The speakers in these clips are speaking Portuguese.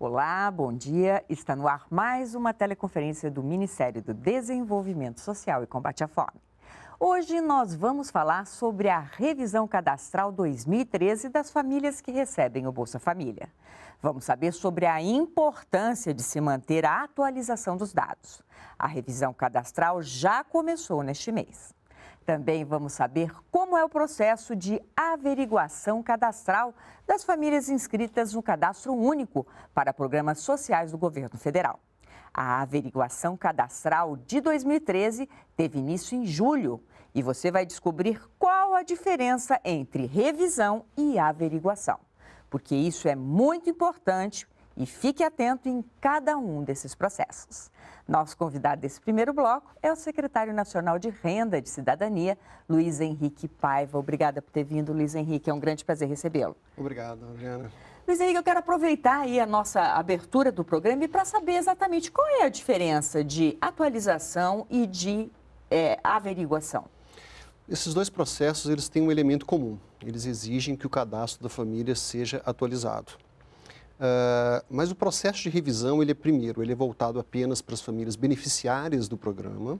Olá, bom dia. Está no ar mais uma teleconferência do Ministério do Desenvolvimento Social e Combate à Fome. Hoje nós vamos falar sobre a revisão cadastral 2013 das famílias que recebem o Bolsa Família. Vamos saber sobre a importância de se manter a atualização dos dados. A revisão cadastral já começou neste mês. Também vamos saber como é o processo de averiguação cadastral das famílias inscritas no cadastro único para programas sociais do governo federal. A averiguação cadastral de 2013 teve início em julho e você vai descobrir qual a diferença entre revisão e averiguação porque isso é muito importante e fique atento em cada um desses processos. Nosso convidado desse primeiro bloco é o secretário nacional de Renda de Cidadania, Luiz Henrique Paiva. Obrigada por ter vindo, Luiz Henrique. É um grande prazer recebê-lo. Obrigado, Adriana. Luiz Henrique, eu quero aproveitar aí a nossa abertura do programa e para saber exatamente qual é a diferença de atualização e de é, averiguação. Esses dois processos eles têm um elemento comum eles exigem que o cadastro da família seja atualizado. Uh, mas o processo de revisão, ele é primeiro, ele é voltado apenas para as famílias beneficiárias do programa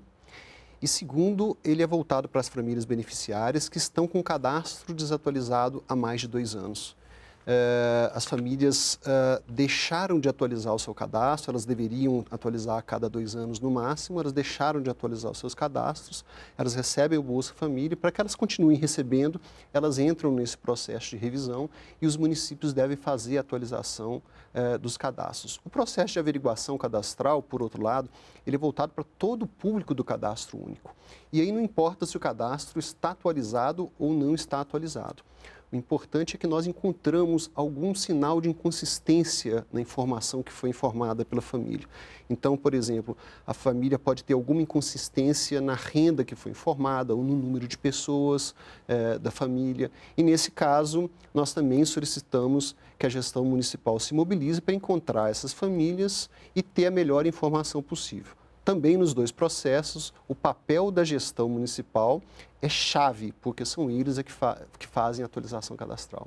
e segundo, ele é voltado para as famílias beneficiárias que estão com o cadastro desatualizado há mais de dois anos. Eh, as famílias eh, deixaram de atualizar o seu cadastro, elas deveriam atualizar a cada dois anos no máximo, elas deixaram de atualizar os seus cadastros, elas recebem o Bolsa Família, para que elas continuem recebendo, elas entram nesse processo de revisão e os municípios devem fazer a atualização eh, dos cadastros. O processo de averiguação cadastral, por outro lado, ele é voltado para todo o público do cadastro único. E aí não importa se o cadastro está atualizado ou não está atualizado. O importante é que nós encontramos algum sinal de inconsistência na informação que foi informada pela família. Então, por exemplo, a família pode ter alguma inconsistência na renda que foi informada ou no número de pessoas eh, da família. E nesse caso, nós também solicitamos que a gestão municipal se mobilize para encontrar essas famílias e ter a melhor informação possível também nos dois processos, o papel da gestão municipal é chave, porque são eles é que, fa que fazem a atualização cadastral.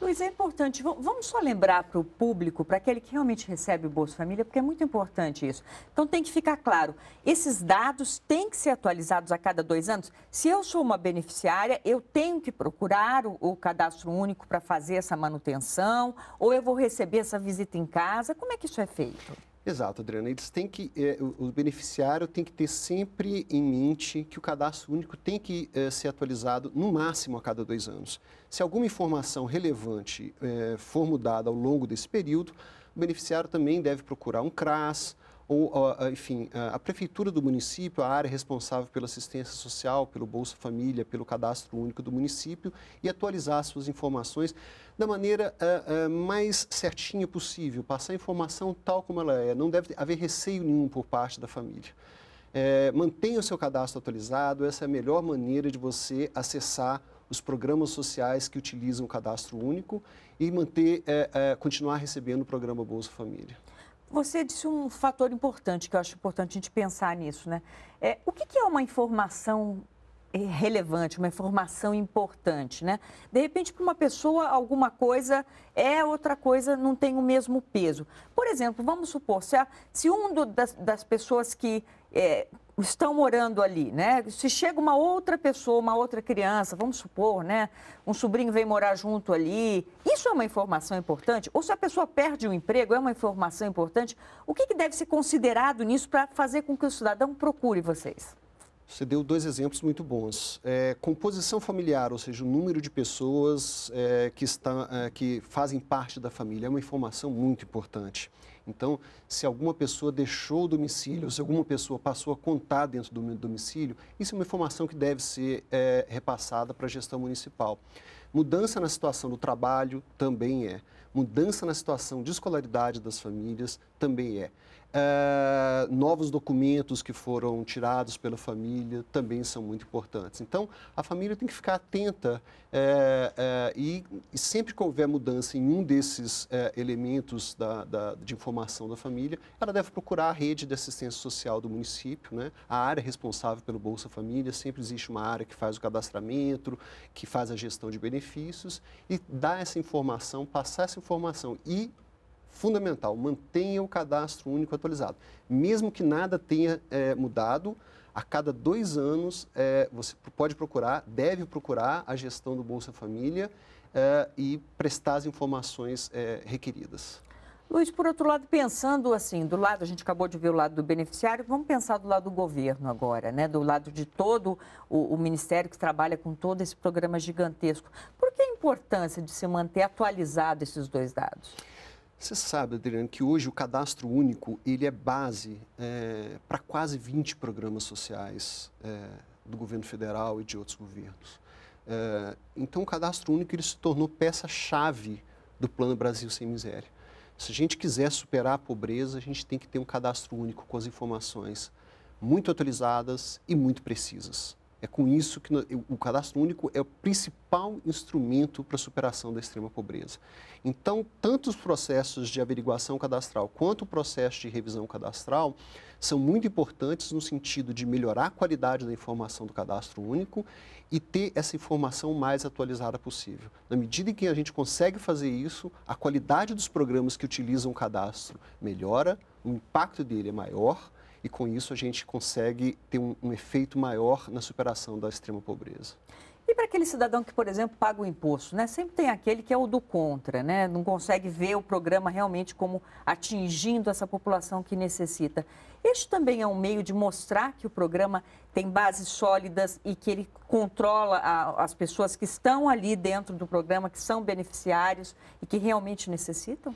Luiz, é importante, vamos só lembrar para o público, para aquele que realmente recebe o Bolsa Família, porque é muito importante isso. Então tem que ficar claro, esses dados têm que ser atualizados a cada dois anos. Se eu sou uma beneficiária, eu tenho que procurar o, o cadastro único para fazer essa manutenção, ou eu vou receber essa visita em casa, como é que isso é feito? Exato, Adriana. Eles têm que, eh, o, beneficiário tem que ter sempre em mente que o cadastro único tem que eh, ser atualizado no máximo a cada dois anos. Se alguma informação relevante eh, for mudada ao longo desse período, o beneficiário também deve procurar um CRAS ou, enfim, a, a prefeitura do município, a área responsável pela assistência social, pelo Bolsa Família, pelo cadastro único do município e atualizar suas informações da maneira uh, uh, mais certinha possível, passar a informação tal como ela é. Não deve haver receio nenhum por parte da família. É, mantenha o seu cadastro atualizado, essa é a melhor maneira de você acessar os programas sociais que utilizam o cadastro único e manter, é, é, continuar recebendo o programa Bolsa Família. Você disse um fator importante que eu acho importante a gente pensar nisso, né? É, o que, que é uma informação é relevante, uma informação importante, né? De repente, para uma pessoa, alguma coisa é outra coisa, não tem o mesmo peso. Por exemplo, vamos supor, se, a, se um do, das, das, pessoas que é, estão morando ali, né? Se chega uma outra pessoa, uma outra criança, vamos supor, né? Um sobrinho vem morar junto ali, isso é uma informação importante? Ou se a pessoa perde o emprego, é uma informação importante? O que, que deve ser considerado nisso para fazer com que o cidadão procure vocês? Você deu dois exemplos muito bons. É, composição familiar, ou seja, o número de pessoas é, que, está, é, que fazem parte da família, é uma informação muito importante. Então, se alguma pessoa deixou o domicílio, se alguma pessoa passou a contar dentro do domicílio, isso é uma informação que deve ser é, repassada para a gestão municipal. Mudança na situação do trabalho também é. Mudança na situação de escolaridade das famílias também é é, novos documentos que foram tirados pela família também são muito importantes. Então, a família tem que ficar atenta é, é, e, e, sempre que houver mudança em um desses eh, elementos da, da, de informação da família, ela deve procurar a rede de assistência social do município, né? a área responsável pelo Bolsa Família, sempre existe uma área que faz o cadastramento, que faz a gestão de benefícios e dá essa informação, passar essa informação e fundamental, mantenha o cadastro único atualizado. Mesmo que nada tenha é, mudado, a cada dois anos é, você pode procurar, deve procurar a gestão do Bolsa Família é, e prestar as informações é, requeridas. Luiz, por outro lado, pensando assim, do lado, a gente acabou de ver o lado do beneficiário, vamos pensar do lado do governo agora, né? Do lado de todo o, o ministério que trabalha com todo esse programa gigantesco. Por que a importância de se manter atualizado esses dois dados? Você sabe, Adriano, que hoje o cadastro único ele é base é, para quase 20 programas sociais é, do governo federal e de outros governos. É, então, o cadastro único ele se tornou peça-chave do Plano Brasil Sem Miséria. Se a gente quiser superar a pobreza, a gente tem que ter um cadastro único com as informações muito atualizadas e muito precisas. É com isso que o cadastro único é o principal instrumento para a superação da extrema pobreza. Então, tanto os processos de averiguação cadastral quanto o processo de revisão cadastral são muito importantes no sentido de melhorar a qualidade da informação do cadastro único e ter essa informação mais atualizada possível. Na medida em que a gente consegue fazer isso, a qualidade dos programas que utilizam o cadastro melhora, o impacto dele é maior e com isso a gente consegue ter um, um efeito maior na superação da extrema pobreza. E para aquele cidadão que, por exemplo, paga o imposto, né? Sempre tem aquele que é o do contra, né? Não consegue ver o programa realmente como atingindo essa população que necessita. Este também é um meio de mostrar que o programa tem bases sólidas e que ele controla a, as pessoas que estão ali dentro do programa, que são beneficiários e que realmente necessitam?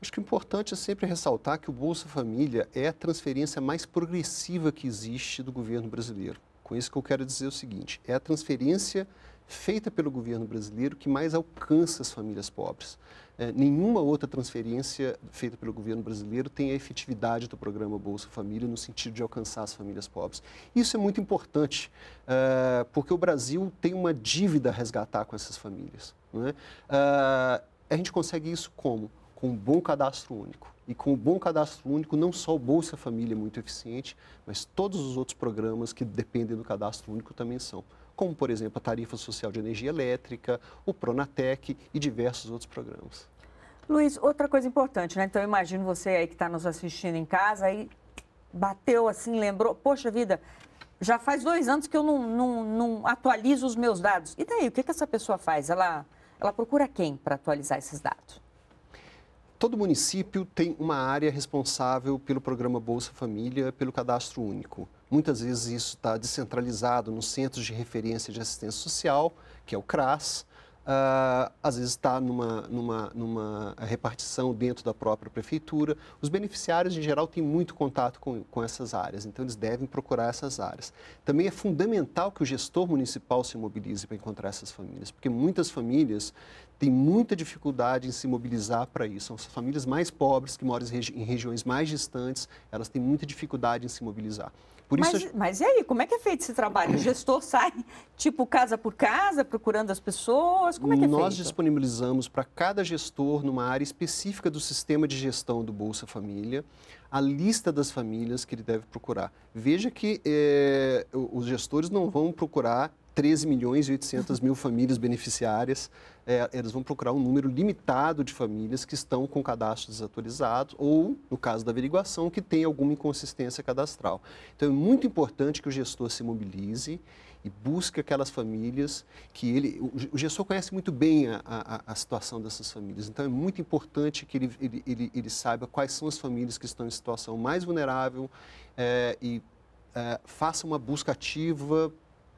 Acho que o importante é sempre ressaltar que o Bolsa Família é a transferência mais progressiva que existe do governo brasileiro. Com isso que eu quero dizer o seguinte: é a transferência feita pelo governo brasileiro que mais alcança as famílias pobres. É, nenhuma outra transferência feita pelo governo brasileiro tem a efetividade do programa Bolsa Família no sentido de alcançar as famílias pobres. Isso é muito importante, uh, porque o Brasil tem uma dívida a resgatar com essas famílias. Né? Uh, a gente consegue isso como? com um bom cadastro único. E com um bom cadastro único, não só o Bolsa Família é muito eficiente, mas todos os outros programas que dependem do cadastro único também são. Como, por exemplo, a tarifa social de energia elétrica, o Pronatec e diversos outros programas. Luiz, outra coisa importante, né? Então, eu imagino você aí que está nos assistindo em casa, aí bateu assim, lembrou, poxa vida, já faz dois anos que eu não, não, não atualizo os meus dados. E daí, o que, que essa pessoa faz? Ela, ela procura quem para atualizar esses dados? Todo município tem uma área responsável pelo programa Bolsa Família, pelo cadastro único. Muitas vezes isso está descentralizado nos centros de referência de assistência social, que é o CRAS. Uh, às vezes está numa, numa, numa repartição dentro da própria prefeitura. Os beneficiários, em geral, têm muito contato com, com essas áreas, então eles devem procurar essas áreas. Também é fundamental que o gestor municipal se mobilize para encontrar essas famílias, porque muitas famílias tem muita dificuldade em se mobilizar para isso. São as famílias mais pobres, que moram em regiões mais distantes, elas têm muita dificuldade em se mobilizar. Por mas, isso... mas e aí, como é que é feito esse trabalho? O gestor sai, tipo, casa por casa, procurando as pessoas? Como é que é Nós feito? Nós disponibilizamos para cada gestor, numa área específica do sistema de gestão do Bolsa Família, a lista das famílias que ele deve procurar. Veja que eh, os gestores não vão procurar 13 milhões e 800 mil famílias beneficiárias é, eles vão procurar um número limitado de famílias que estão com cadastro desatualizado ou, no caso da averiguação, que tem alguma inconsistência cadastral. Então, é muito importante que o gestor se mobilize e busque aquelas famílias que ele. O gestor conhece muito bem a, a, a situação dessas famílias, então é muito importante que ele, ele, ele, ele, saiba quais são as famílias que estão em situação mais vulnerável é, e é, faça uma busca ativa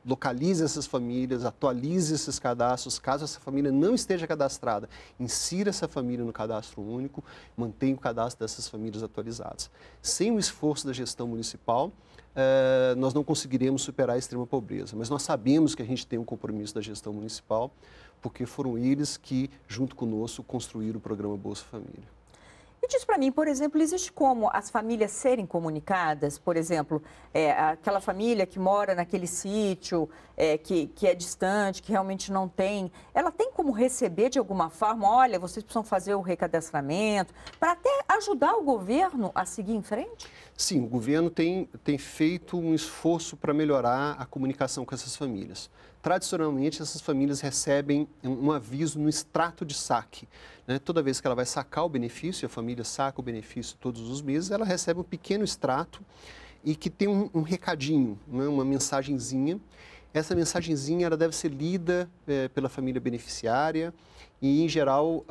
localize essas famílias, atualize esses cadastros. Caso essa família não esteja cadastrada, insira essa família no cadastro único, mantenha o cadastro dessas famílias atualizadas. Sem o esforço da gestão municipal, eh, nós não conseguiremos superar a extrema pobreza, mas nós sabemos que a gente tem um compromisso da gestão municipal, porque foram eles que, junto conosco, construíram o programa Bolsa Família. E diz para mim, por exemplo, existe como as famílias serem comunicadas? Por exemplo, é, aquela família que mora naquele sítio, é, que, que é distante, que realmente não tem, ela tem como receber de alguma forma, olha, vocês precisam fazer o recadastramento, para até ajudar o governo a seguir em frente? Sim, o governo tem, tem feito um esforço para melhorar a comunicação com essas famílias tradicionalmente essas famílias recebem um aviso no extrato de saque. Né? Toda vez que ela vai sacar o benefício, a família saca o benefício todos os meses, ela recebe um pequeno extrato e que tem um, um recadinho, né? uma mensagenzinha. Essa mensagenzinha ela deve ser lida é, pela família beneficiária e, em geral, uh,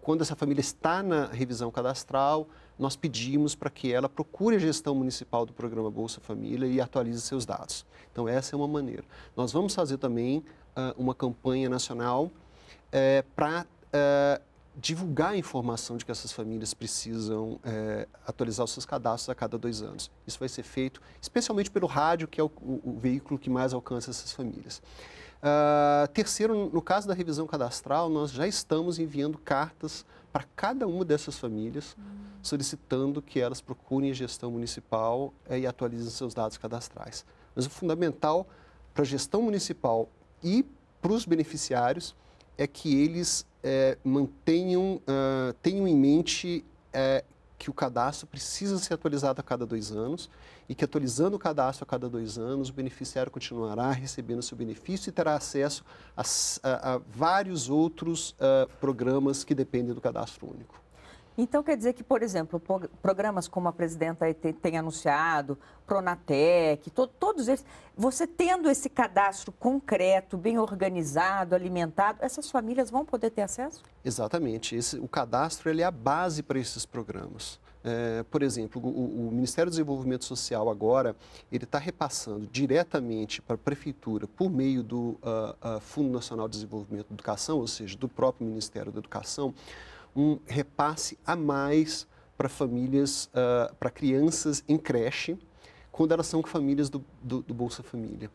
quando essa família está na revisão cadastral, nós pedimos para que ela procure a gestão municipal do programa Bolsa Família e atualize seus dados. Então, essa é uma maneira. Nós vamos fazer também uh, uma campanha nacional uh, eh, para uh, eh, divulgar a informação de que essas famílias precisam eh, atualizar os seus cadastros a cada dois anos. Isso vai ser feito especialmente pelo rádio, que é o, o, o veículo que mais alcança essas famílias. Uh, terceiro, no caso da revisão cadastral, nós já estamos enviando cartas para cada uma dessas famílias, uhum solicitando que elas procurem a gestão municipal eh, e atualizem seus dados cadastrais. Mas o fundamental para a gestão municipal e para os beneficiários é que eles eh, mantenham, uh, tenham em mente eh, que o cadastro precisa ser atualizado a cada dois anos e que atualizando o cadastro a cada dois anos, o beneficiário continuará recebendo seu benefício e terá acesso a, a, a vários outros uh, programas que dependem do cadastro único. Então quer dizer que, por exemplo, programas como a presidenta tem anunciado, Pronatec, to todos eles, você tendo esse cadastro concreto, bem organizado, alimentado, essas famílias vão poder ter acesso? Exatamente. Esse, o cadastro ele é a base para esses programas. É, por exemplo, o, o, Ministério do Desenvolvimento Social agora ele está repassando diretamente para a prefeitura por meio do uh, uh, Fundo Nacional de Desenvolvimento da Educação, ou seja, do próprio Ministério da Educação, um repasse a mais para famílias, uh, ah, para crianças em creche, quando elas são famílias do, do, do Bolsa Família.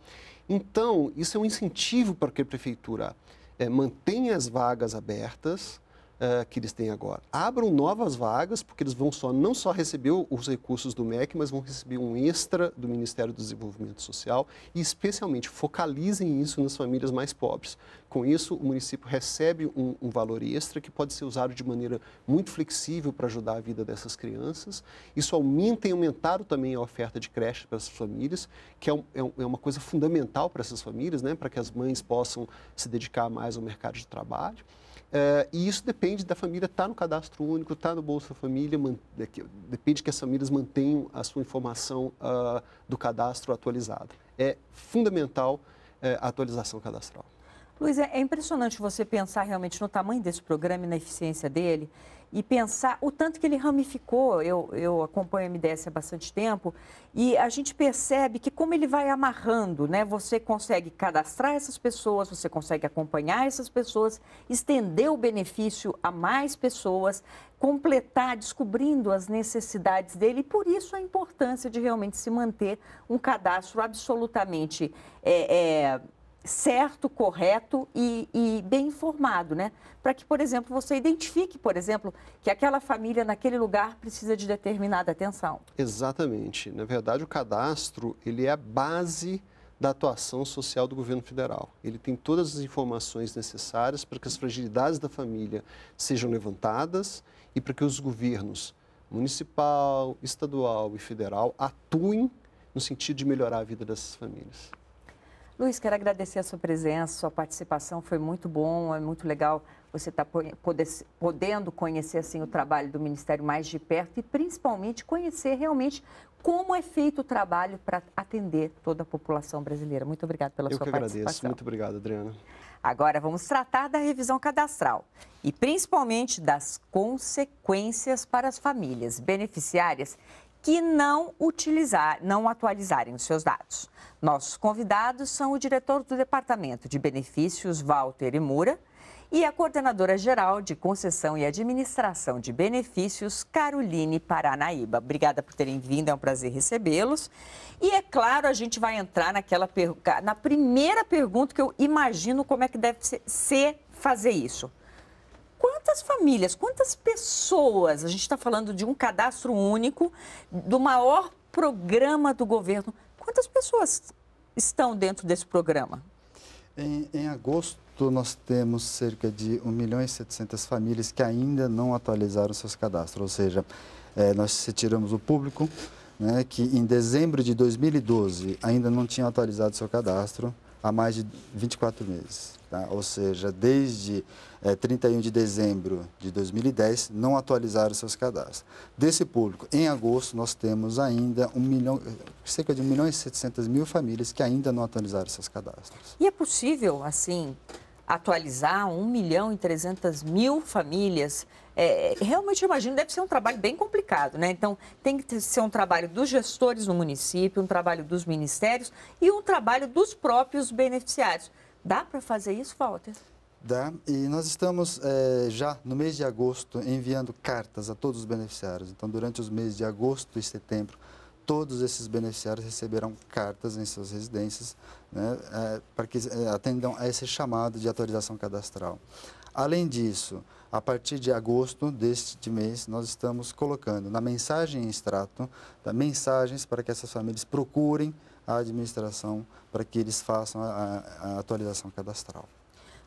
Então, isso é um incentivo para que a prefeitura é, mantenha as vagas abertas, uh, que eles têm agora. Abram novas vagas, porque eles vão só, não só receber os recursos do MEC, mas vão receber um extra do Ministério do Desenvolvimento Social e, especialmente, focalizem isso nas famílias mais pobres. Com isso, o município recebe um, um valor extra que pode ser usado de maneira muito flexível para ajudar a vida dessas crianças. Isso aumenta e aumentado também a oferta de creche para essas famílias, que é, é, um, é uma coisa fundamental para essas famílias, né? para que as mães possam se dedicar mais ao mercado de trabalho. Uh, e isso depende da família estar tá no cadastro único, estar tá no Bolsa Família, man, é que, depende que as famílias mantenham a sua informação uh, do cadastro atualizada. É fundamental uh, a atualização cadastral. Luiz, é impressionante você pensar realmente no tamanho desse programa e na eficiência dele e pensar o tanto que ele ramificou. Eu, eu acompanho a MDS há bastante tempo e a gente percebe que como ele vai amarrando, né? Você consegue cadastrar essas pessoas, você consegue acompanhar essas pessoas, estender o benefício a mais pessoas, completar, descobrindo as necessidades dele. E por isso a importância de realmente se manter um cadastro absolutamente é, é certo, correto e, e bem informado, né? Para que, por exemplo, você identifique, por exemplo, que aquela família naquele lugar precisa de determinada atenção. Exatamente. Na verdade, o cadastro ele é a base da atuação social do governo federal. Ele tem todas as informações necessárias para que as fragilidades da família sejam levantadas e para que os governos municipal, estadual e federal atuem no sentido de melhorar a vida dessas famílias. Luiz, quero agradecer a sua presença, sua participação foi muito bom, é muito legal você tá estar podendo conhecer assim o trabalho do Ministério mais de perto e principalmente conhecer realmente como é feito o trabalho para atender toda a população brasileira. Muito obrigada pela Eu sua participação. Eu que agradeço. Muito obrigado, Adriana. Agora vamos tratar da revisão cadastral e principalmente das consequências para as famílias beneficiárias que não utilizar, não atualizarem os seus dados. Nossos convidados são o diretor do Departamento de Benefícios, Walter Emura, e a coordenadora geral de concessão e administração de benefícios, Caroline Paranaíba. Obrigada por terem vindo, é um prazer recebê-los. E é claro, a gente vai entrar naquela per... na primeira pergunta que eu imagino como é que deve ser fazer isso. Quantas famílias, quantas pessoas, a gente está falando de um cadastro único, do maior programa do governo, quantas pessoas estão dentro desse programa? Em, em agosto, nós temos cerca de 1 milhão e 700 famílias que ainda não atualizaram seus cadastros, ou seja, é, nós retiramos o público, né, que em dezembro de 2012 ainda não tinha atualizado seu cadastro, há mais de 24 meses. Tá? Ou seja, desde é, eh, 31 de dezembro de 2010, não atualizaram seus cadastros. Desse público, em agosto, nós temos ainda um milhão, cerca de 1 milhão e 700 mil famílias que ainda não atualizaram seus cadastros. E é possível, assim, atualizar 1 milhão e 300 mil famílias é, é, realmente, eu imagino, deve ser um trabalho bem complicado, né? Então, tem que ser um trabalho dos gestores no município, um trabalho dos ministérios e um trabalho dos próprios beneficiários. Dá para fazer isso, Walter? Dá, e nós estamos é, já no mês de agosto enviando cartas a todos os beneficiários. Então, durante os meses de agosto e setembro, todos esses beneficiários receberão cartas em suas residências né, é, para que atendam a esse chamado de atualização cadastral. Além disso, a partir de agosto deste mês, nós estamos colocando na mensagem em extrato tá, mensagens para que essas famílias procurem a administração para que eles façam a, a atualização cadastral.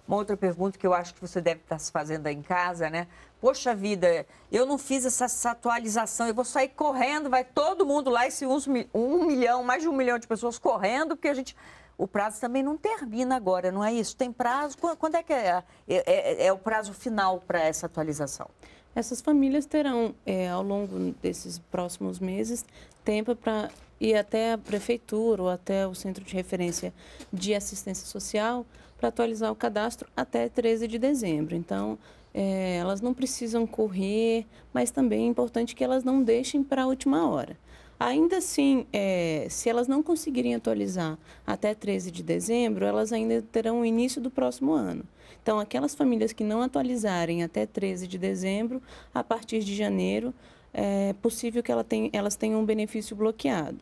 Uma outra pergunta que eu acho que você deve estar se fazendo aí em casa, né? Poxa vida, eu não fiz essa, essa atualização, eu vou sair correndo, vai todo mundo lá, esse uns, um milhão, mais de um milhão de pessoas correndo, porque a gente o prazo também não termina agora, não é isso? Tem prazo? Quando é que é, é, é, é o prazo final para essa atualização? Essas famílias terão, é, ao longo desses próximos meses, tempo para ir até a prefeitura ou até o Centro de Referência de Assistência Social para atualizar o cadastro até 13 de dezembro. Então, é, elas não precisam correr, mas também é importante que elas não deixem para a última hora. Ainda assim, é, se elas não conseguirem atualizar até 13 de dezembro, elas ainda terão o início do próximo ano. Então, aquelas famílias que não atualizarem até 13 de dezembro, a partir de janeiro, é possível que ela elas tenham um benefício bloqueado.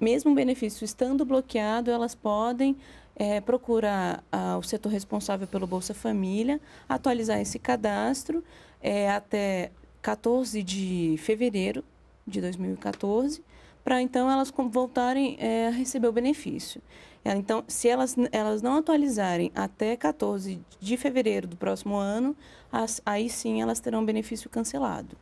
Mesmo o benefício estando bloqueado, elas podem é, procurar a, o setor responsável pelo Bolsa Família, atualizar esse cadastro é, até 14 de fevereiro de 2014, para então elas voltarem é, a receber o benefício. Então, se elas, elas não atualizarem até 14 de fevereiro do próximo ano, as, aí sim elas terão benefício cancelado.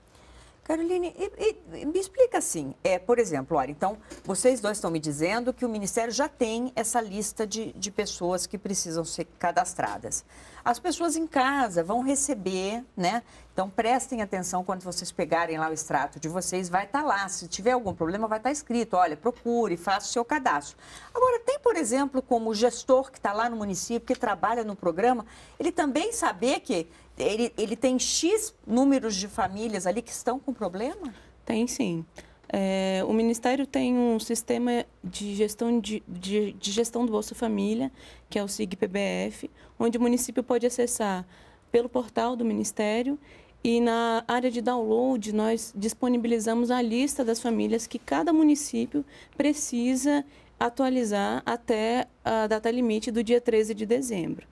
Caroline, e, e, me explica assim. É, por exemplo, olha, então, vocês dois estão me dizendo que o Ministério já tem essa lista de, de pessoas que precisam ser cadastradas. As pessoas em casa vão receber, né? Então, prestem atenção quando vocês pegarem lá o extrato de vocês, vai estar tá lá. Se tiver algum problema, vai estar tá escrito: olha, procure, faça o seu cadastro. Agora, tem, por exemplo, como o gestor que está lá no município, que trabalha no programa, ele também saber que ele, ele tem X números de famílias ali que estão com problema? Tem sim. É, o Ministério tem um sistema de gestão, de, de, de gestão do Bolsa Família, que é o SIGPBF, onde o município pode acessar pelo portal do Ministério e na área de download, nós disponibilizamos a lista das famílias que cada município precisa atualizar até a data limite do dia 13 de dezembro.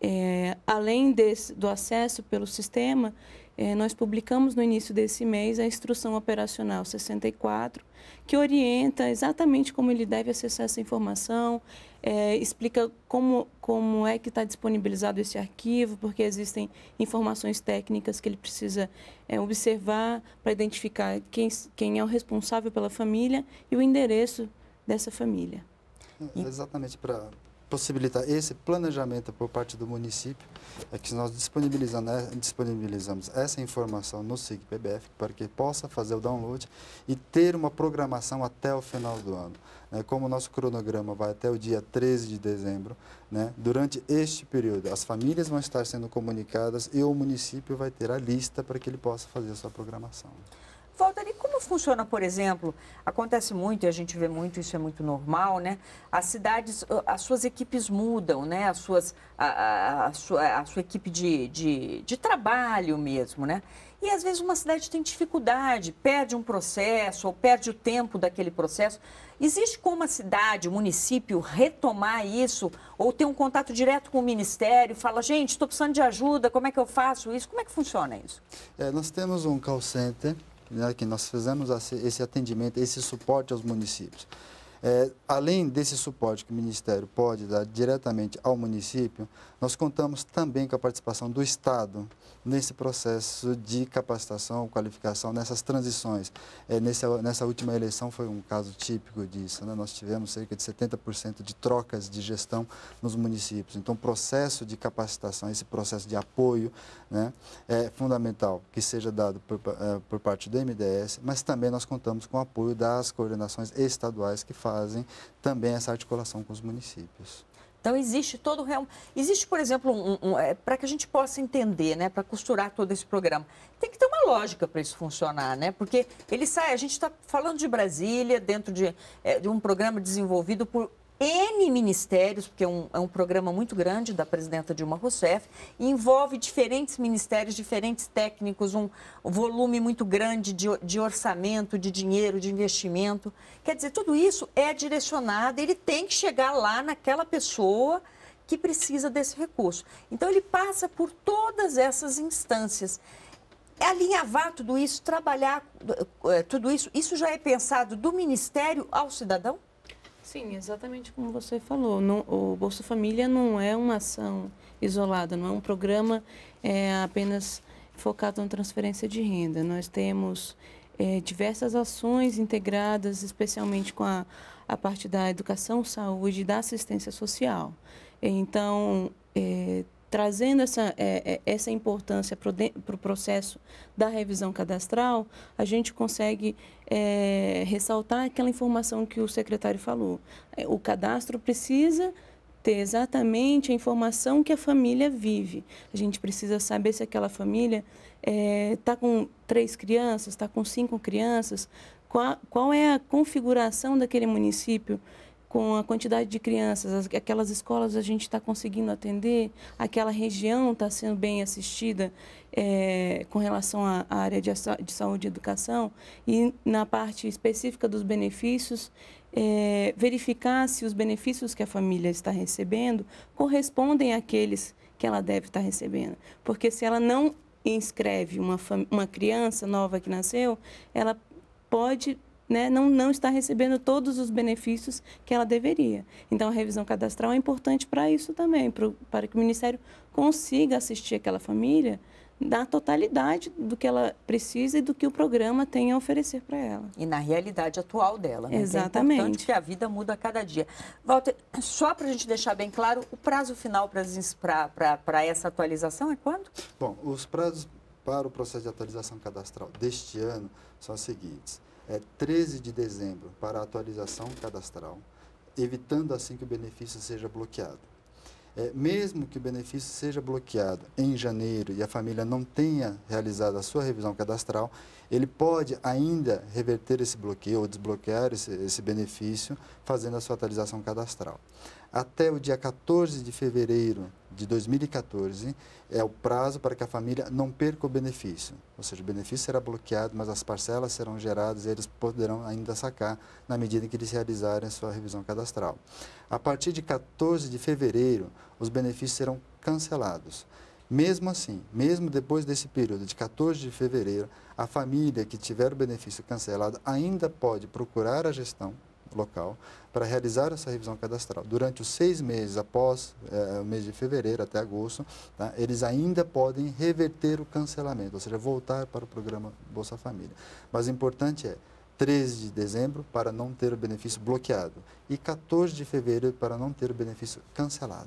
É, além desse, do acesso pelo sistema, é, nós publicamos no início desse mês a Instrução Operacional 64, que orienta exatamente como ele deve acessar essa informação, é, explica como, como é que está disponibilizado esse arquivo, porque existem informações técnicas que ele precisa é, observar para identificar quem, quem é o responsável pela família e o endereço dessa família. Exatamente, para possibilitar esse planejamento por parte do município, é que nós né, disponibilizamos essa informação no SIGPBF para que possa fazer o download e ter uma programação até o final do ano. Né? Como o nosso cronograma vai até o dia 13 de dezembro, né, durante este período as famílias vão estar sendo comunicadas e o município vai ter a lista para que ele possa fazer a sua programação ali como funciona, por exemplo, acontece muito, e a gente vê muito, isso é muito normal, né? As cidades, ah, as suas equipes mudam, né? As suas, a, a, a sua, a sua equipe de, de, de trabalho mesmo, né? E às vezes uma cidade tem dificuldade, perde um processo ou perde o tempo daquele processo. Existe como a cidade, o município, retomar isso ou ter um contato direto com o ministério? Fala, gente, estou precisando de ajuda, como é que eu faço isso? Como é que funciona isso? É, nós temos um call center né, que nós fizemos esse atendimento, esse suporte aos municípios. É, além desse suporte que o Ministério pode dar diretamente ao município, nós contamos também com a participação do Estado nesse processo de capacitação, qualificação, nessas transições. É, nessa, nessa última eleição foi um caso típico disso. Né? Nós tivemos cerca de 70% de trocas de gestão nos municípios. Então, o processo de capacitação, esse processo de apoio né, é fundamental que seja dado por, é, por parte do MDS, mas também nós contamos com o apoio das coordenações estaduais que fazem fazem também essa articulação com os municípios. Então existe todo o real, existe por exemplo um, um, é, para que a gente possa entender, né, para costurar todo esse programa, tem que ter uma lógica para isso funcionar, né? Porque ele sai, a gente está falando de Brasília dentro de, é, de um programa desenvolvido por N ministérios, porque é um, é um programa muito grande da presidenta Dilma Rousseff, envolve diferentes ministérios, diferentes técnicos, um volume muito grande de, de orçamento, de dinheiro, de investimento. Quer dizer, tudo isso é direcionado, ele tem que chegar lá naquela pessoa que precisa desse recurso. Então, ele passa por todas essas instâncias. Alinhavar tudo isso, trabalhar eh, tudo isso, isso já é pensado do ministério ao cidadão? Sim, exatamente como você falou. o Bolsa Família não é uma ação isolada, não é um programa é, apenas focado na transferência de renda. Nós temos é, diversas ações integradas, especialmente com a, a parte da educação, saúde e da assistência social. Então, é, trazendo essa, é, é essa importância para o pro processo da revisão cadastral, a gente consegue é, ressaltar aquela informação que o secretário falou. É, o cadastro precisa ter exatamente a informação que a família vive. A gente precisa saber se aquela família está é, tá com três crianças, está com cinco crianças, qual, qual é a configuração daquele município com a quantidade de crianças, aquelas escolas a gente está conseguindo atender, aquela região está sendo bem assistida é, com relação à área de, de, saúde e educação, e na parte específica dos benefícios, é, verificar se os benefícios que a família está recebendo correspondem àqueles que ela deve estar tá recebendo. Porque se ela não inscreve uma, uma criança nova que nasceu, ela pode né, não, não está recebendo todos os benefícios que ela deveria. Então, a revisão cadastral é importante para isso também, pro, para que o Ministério consiga assistir aquela família da totalidade do que ela precisa e do que o programa tem a oferecer para ela. E na realidade atual dela, né? Exatamente. É importante que a vida muda a cada dia. Walter, só para a gente deixar bem claro, o prazo final para essa atualização é quando? Bom, os prazos para o processo de atualização cadastral deste ano são os seguintes é 13 de dezembro para a atualização cadastral, evitando assim que o benefício seja bloqueado. É, mesmo que o benefício seja bloqueado em janeiro e a família não tenha realizado a sua revisão cadastral, ele pode ainda reverter esse bloqueio ou desbloquear esse, esse benefício fazendo a sua atualização cadastral até o dia 14 de fevereiro de 2014 é o prazo para que a família não perca o benefício. Ou seja, o benefício será bloqueado, mas as parcelas serão geradas e eles poderão ainda sacar na medida em que eles realizarem a sua revisão cadastral. A partir de 14 de fevereiro, os benefícios serão cancelados. Mesmo assim, mesmo depois desse período de 14 de fevereiro, a família que tiver o benefício cancelado ainda pode procurar a gestão local para realizar essa revisão cadastral. Durante os seis meses após eh, o mês de fevereiro até agosto, tá, eles ainda podem reverter o cancelamento, ou seja, voltar para o programa Bolsa Família. Mas o importante é 13 de dezembro para não ter o benefício bloqueado e 14 de fevereiro para não ter o benefício cancelado.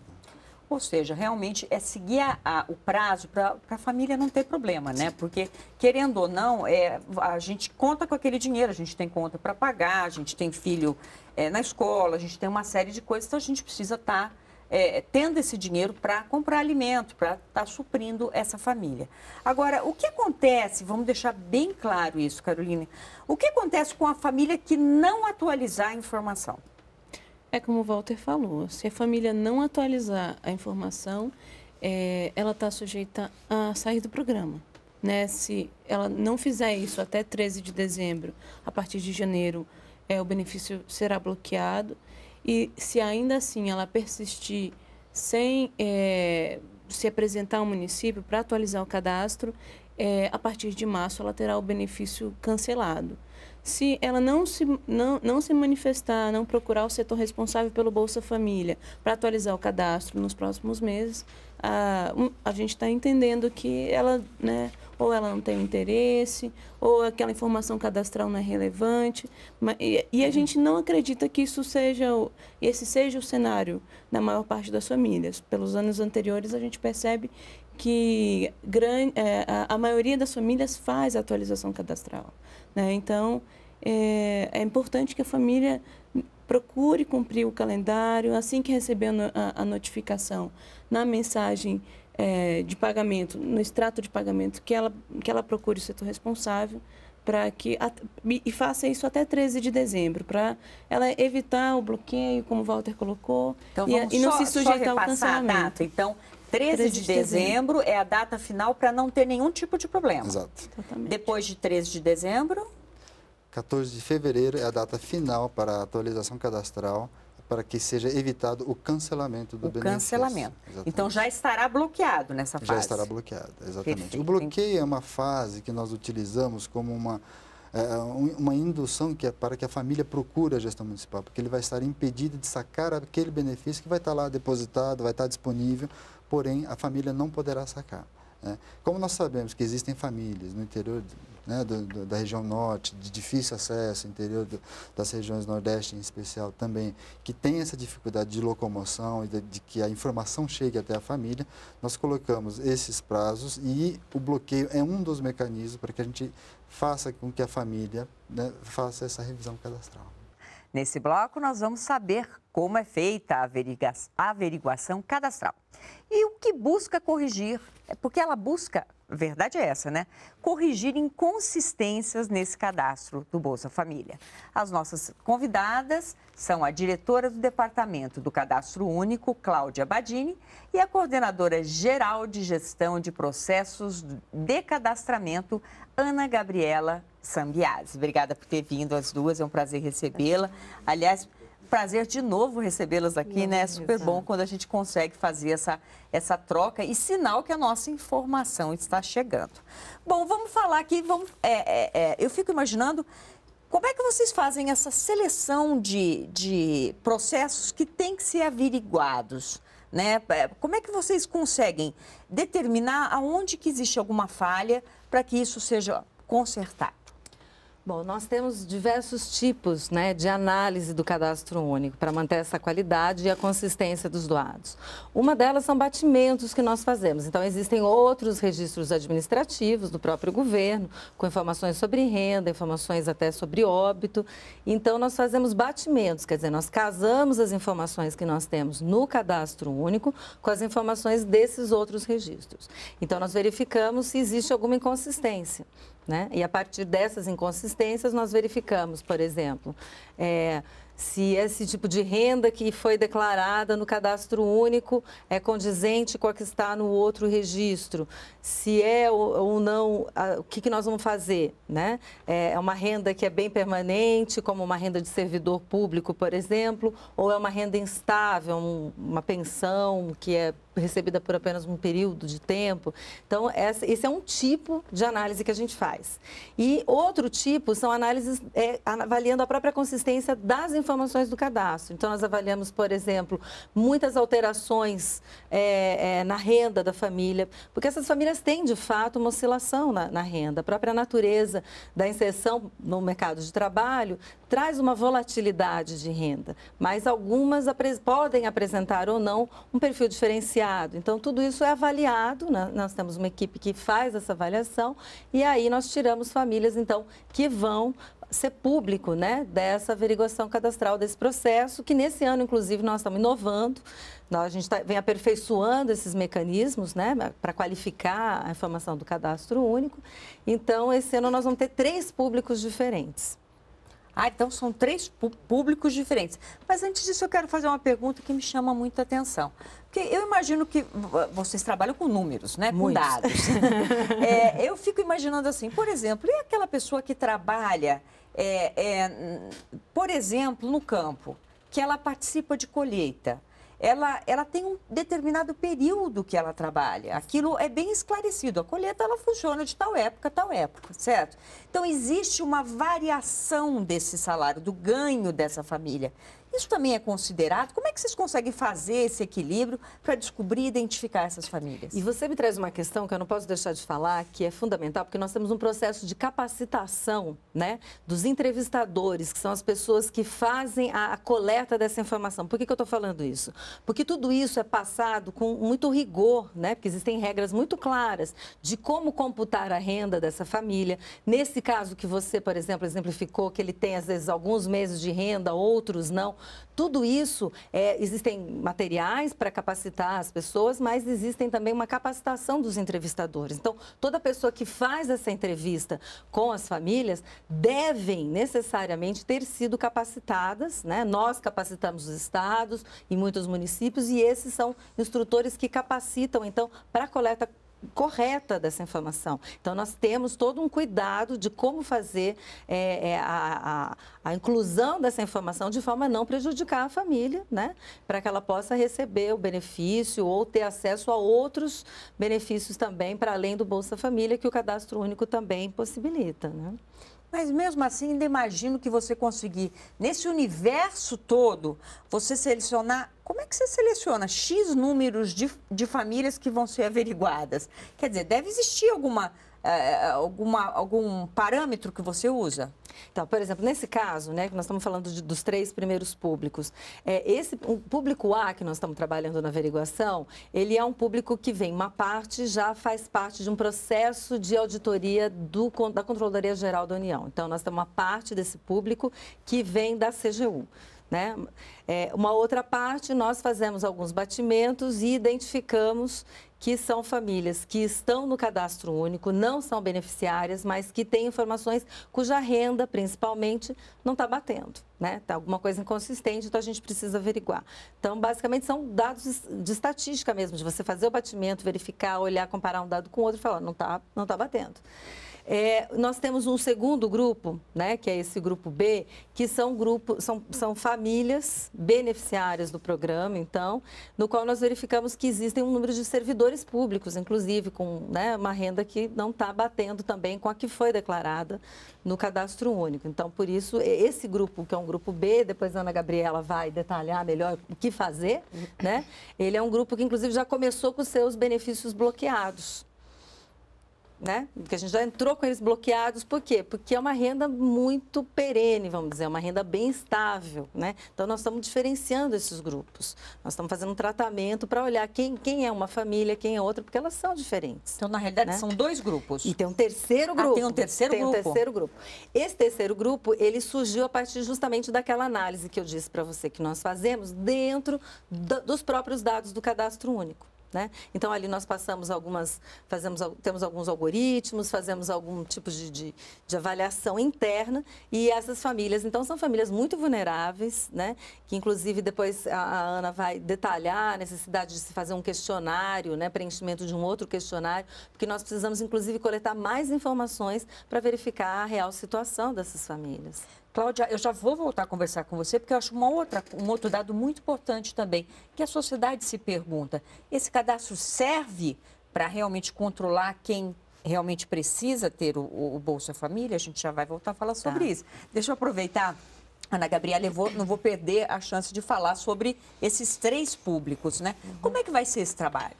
Ou seja, realmente é seguir a, a, o prazo para a família não ter problema, né? Porque, querendo ou não, é, a gente conta com aquele dinheiro, a gente tem conta para pagar, a gente tem filho é, na escola, a gente tem uma série de coisas, então a gente precisa estar. Tá é, tendo esse dinheiro para comprar alimento, para estar tá suprindo essa família. Agora, o que acontece, vamos deixar bem claro isso, Carolina, o que acontece com a família que não atualizar a informação? É como o Walter falou, se a família não atualizar a informação, é, ela está sujeita a sair do programa. Né? Se ela não fizer isso até 13 de dezembro, a partir de janeiro, é, o benefício será bloqueado. E se ainda assim ela persistir sem é, se apresentar ao município para atualizar o cadastro, é, a partir de março ela terá o benefício cancelado se ela não se, não, não se manifestar, não procurar o setor responsável pelo Bolsa Família para atualizar o cadastro nos próximos meses, a, a gente está entendendo que ela, né, ou ela não tem interesse, ou aquela informação cadastral não é relevante. Mas, e, e, a gente não acredita que isso seja o, esse seja o cenário da maior parte das famílias. Pelos anos anteriores, a gente percebe que grande, é, a, a maioria das famílias faz a atualização cadastral. Né? Então, é, é importante que a família procure cumprir o calendário assim que receber a, a notificação na mensagem é, de pagamento, no extrato de pagamento, que ela, que ela procure o setor responsável para que e faça isso até 13 de dezembro, para ela evitar o bloqueio, como o Walter colocou, então, e, e não só, se sujeitar ao cancelamento. Então, 13, 13 de, de dezembro, dezembro, é a data final para não ter nenhum tipo de problema. Exato. Totalmente. Depois de 13 de dezembro, 14 de fevereiro é a data final para a atualização cadastral para que seja evitado o cancelamento do o benefício. cancelamento. Exatamente. Então já estará bloqueado nessa fase. Já estará bloqueado, exatamente. Perfeito. O bloqueio é uma fase que nós utilizamos como uma é, uma indução que é para que a família procure a gestão municipal, porque ele vai estar impedido de sacar aquele benefício que vai estar lá depositado, vai estar disponível, porém a família não poderá sacar. Né? Como nós sabemos que existem famílias no interior né, do, do, da região norte, de difícil acesso, interior do, das regiões nordeste em especial também, que tem essa dificuldade de locomoção e de, de, que a informação chegue até a família, nós colocamos esses prazos e o bloqueio é um dos mecanismos para que a gente faça com que a família né, faça essa revisão cadastral. Nesse bloco, nós vamos saber como é feita a averiguação cadastral. E o que busca corrigir, é porque ela busca verdade é essa, né? Corrigir inconsistências nesse cadastro do Bolsa Família. As nossas convidadas são a diretora do Departamento do Cadastro Único, Cláudia Badini, e a coordenadora geral de gestão de processos de cadastramento, Ana Gabriela Sambiase. Obrigada por ter vindo as duas, é um prazer recebê-la. Aliás, prazer de novo recebê-las aqui, Não, né? É super bom quando a gente consegue fazer essa, essa troca e sinal que a nossa informação está chegando. Bom, vamos falar aqui, vamos, é, é, é eu fico imaginando como é que vocês fazem essa seleção de, de processos que têm que ser averiguados? Né? É, como é que vocês conseguem determinar aonde que existe alguma falha para que isso seja consertado? Bom, nós temos diversos tipos né, de análise do cadastro único para manter essa qualidade e a consistência dos doados. Uma delas são batimentos que nós fazemos. Então, existem outros registros administrativos do próprio governo, com informações sobre renda, informações até sobre óbito. Então, nós fazemos batimentos, quer dizer, nós casamos as informações que nós temos no cadastro único com as informações desses outros registros. Então, nós verificamos se existe alguma inconsistência. Né? E a partir dessas inconsistências, nós verificamos, por exemplo, é, se esse tipo de renda que foi declarada no cadastro único é condizente com a que está no outro registro, se é ou não, o que, nós vamos fazer, né? É, é uma renda que é bem permanente, como uma renda de servidor público, por exemplo, ou é uma renda instável, uma pensão que é recebida por apenas um período de tempo. Então, esse é um tipo de análise que a gente faz. E outro tipo são análises é, avaliando a própria consistência das informações informações do cadastro. Então, nós avaliamos, por exemplo, muitas alterações é, é, na renda da família, porque essas famílias têm, de fato, uma oscilação na, na renda. A própria natureza da inserção no mercado de trabalho traz uma volatilidade de renda, mas algumas apres podem apresentar ou não um perfil diferenciado. Então, tudo isso é avaliado, né? nós temos uma equipe que faz essa avaliação e aí nós tiramos famílias, então, que vão ser público né, dessa averiguação cadastral, desse processo, que nesse ano, inclusive, nós estamos inovando, nós, a gente tá, vem aperfeiçoando esses mecanismos né, para qualificar a informação do cadastro único. Então, esse ano nós vamos ter três públicos diferentes. Ah, então são três públicos diferentes. Mas antes disso, eu quero fazer uma pergunta que me chama muita atenção. Porque eu imagino que vocês trabalham com números, né? Muitos. Com dados. é, eu fico imaginando assim, por exemplo, e aquela pessoa que trabalha, é, é, por exemplo, no campo, que ela participa de colheita, ela, ela tem um determinado período que ela trabalha. Aquilo é bem esclarecido. A colheita ela funciona de tal época a tal época, certo? Então existe uma variação desse salário, do ganho dessa família. Isso também é considerado? Como é que vocês conseguem fazer esse equilíbrio para descobrir e identificar essas famílias? E você me traz uma questão que eu não posso deixar de falar, que é fundamental, porque nós temos um processo de capacitação né, dos entrevistadores, que são as pessoas que fazem a, a coleta dessa informação. Por que, que eu estou falando isso? Porque tudo isso é passado com muito rigor, né, porque existem regras muito claras de como computar a renda dessa família. Nesse caso que você, por exemplo, exemplificou, que ele tem às vezes alguns meses de renda, outros não. Tudo isso, é, existem materiais para capacitar as pessoas, mas existem também uma capacitação dos entrevistadores. Então, toda pessoa que faz essa entrevista com as famílias devem necessariamente ter sido capacitadas, né? Nós capacitamos os estados e muitos municípios e esses são instrutores que capacitam, então, para coleta correta dessa informação. Então, nós temos todo um cuidado de como fazer é, é, a, a, a, inclusão dessa informação de forma a não prejudicar a família, né? Para que ela possa receber o benefício ou ter acesso a outros benefícios também, para além do Bolsa Família, que o Cadastro Único também possibilita, né? Mas mesmo assim, ainda imagino que você conseguir, nesse universo todo, você selecionar. Como é que você seleciona X números de, de famílias que vão ser averiguadas? Quer dizer, deve existir alguma é, é, é, alguma, algum parâmetro que você usa? Então, por exemplo, nesse caso, né, que nós estamos falando de, dos três primeiros públicos, é, esse o público A que nós estamos trabalhando na averiguação, ele é um público que vem uma parte já faz parte de um processo de auditoria do, da Controladoria Geral da União. Então, nós temos uma parte desse público que vem da CGU. Né? É, uma outra parte, nós fazemos alguns batimentos e identificamos que são famílias que estão no cadastro único, não são beneficiárias, mas que têm informações cuja renda, principalmente, não está batendo. Né? Tá alguma coisa inconsistente, então a gente precisa averiguar. Então, basicamente, são dados de estatística mesmo, de você fazer o batimento, verificar, olhar, comparar um dado com o outro e falar, não está não tá batendo. É, nós temos um segundo grupo, né, que é esse grupo B, que são, grupo, são, são famílias beneficiárias do programa, então, no qual nós verificamos que existem um número de servidores públicos, inclusive, com né, uma renda que não está batendo também com a que foi declarada no cadastro único. Então, por isso, esse grupo, que é um grupo B, depois a Ana Gabriela vai detalhar melhor o que fazer, né? Ele é um grupo que, inclusive, já começou com seus benefícios bloqueados né? Porque a gente já entrou com eles bloqueados, por quê? Porque é uma renda muito perene, vamos dizer, é uma renda bem estável, né? Então nós estamos diferenciando esses grupos. Nós estamos fazendo um tratamento para olhar quem, quem é uma família, quem é outra, porque elas são diferentes. Então, na realidade, né? são dois grupos. E tem um terceiro ah, grupo. Ah, tem um terceiro tem grupo. Tem um terceiro grupo. Esse terceiro grupo, ele surgiu a partir justamente daquela análise que eu disse para você que nós fazemos dentro do, dos próprios dados do cadastro único. Né? Então ali nós passamos algumas, fazemos, temos alguns algoritmos, fazemos algum tipo de, de, de, avaliação interna e essas famílias, então são famílias muito vulneráveis, né? Que inclusive depois a, a Ana vai detalhar a necessidade de se fazer um questionário, né? Preenchimento de um outro questionário, porque nós precisamos inclusive coletar mais informações para verificar a real situação dessas famílias. Cláudia, eu já vou voltar a conversar com você, porque eu acho uma outra, um outro dado muito importante também, que a sociedade se pergunta: esse cadastro serve para realmente controlar quem realmente precisa ter o, o, Bolsa Família? A gente já vai voltar a falar tá. sobre tá. isso. Deixa eu aproveitar. Ana Gabriela, eu vou, não vou perder a chance de falar sobre esses três públicos, né? Uhum. Como é que vai ser esse trabalho?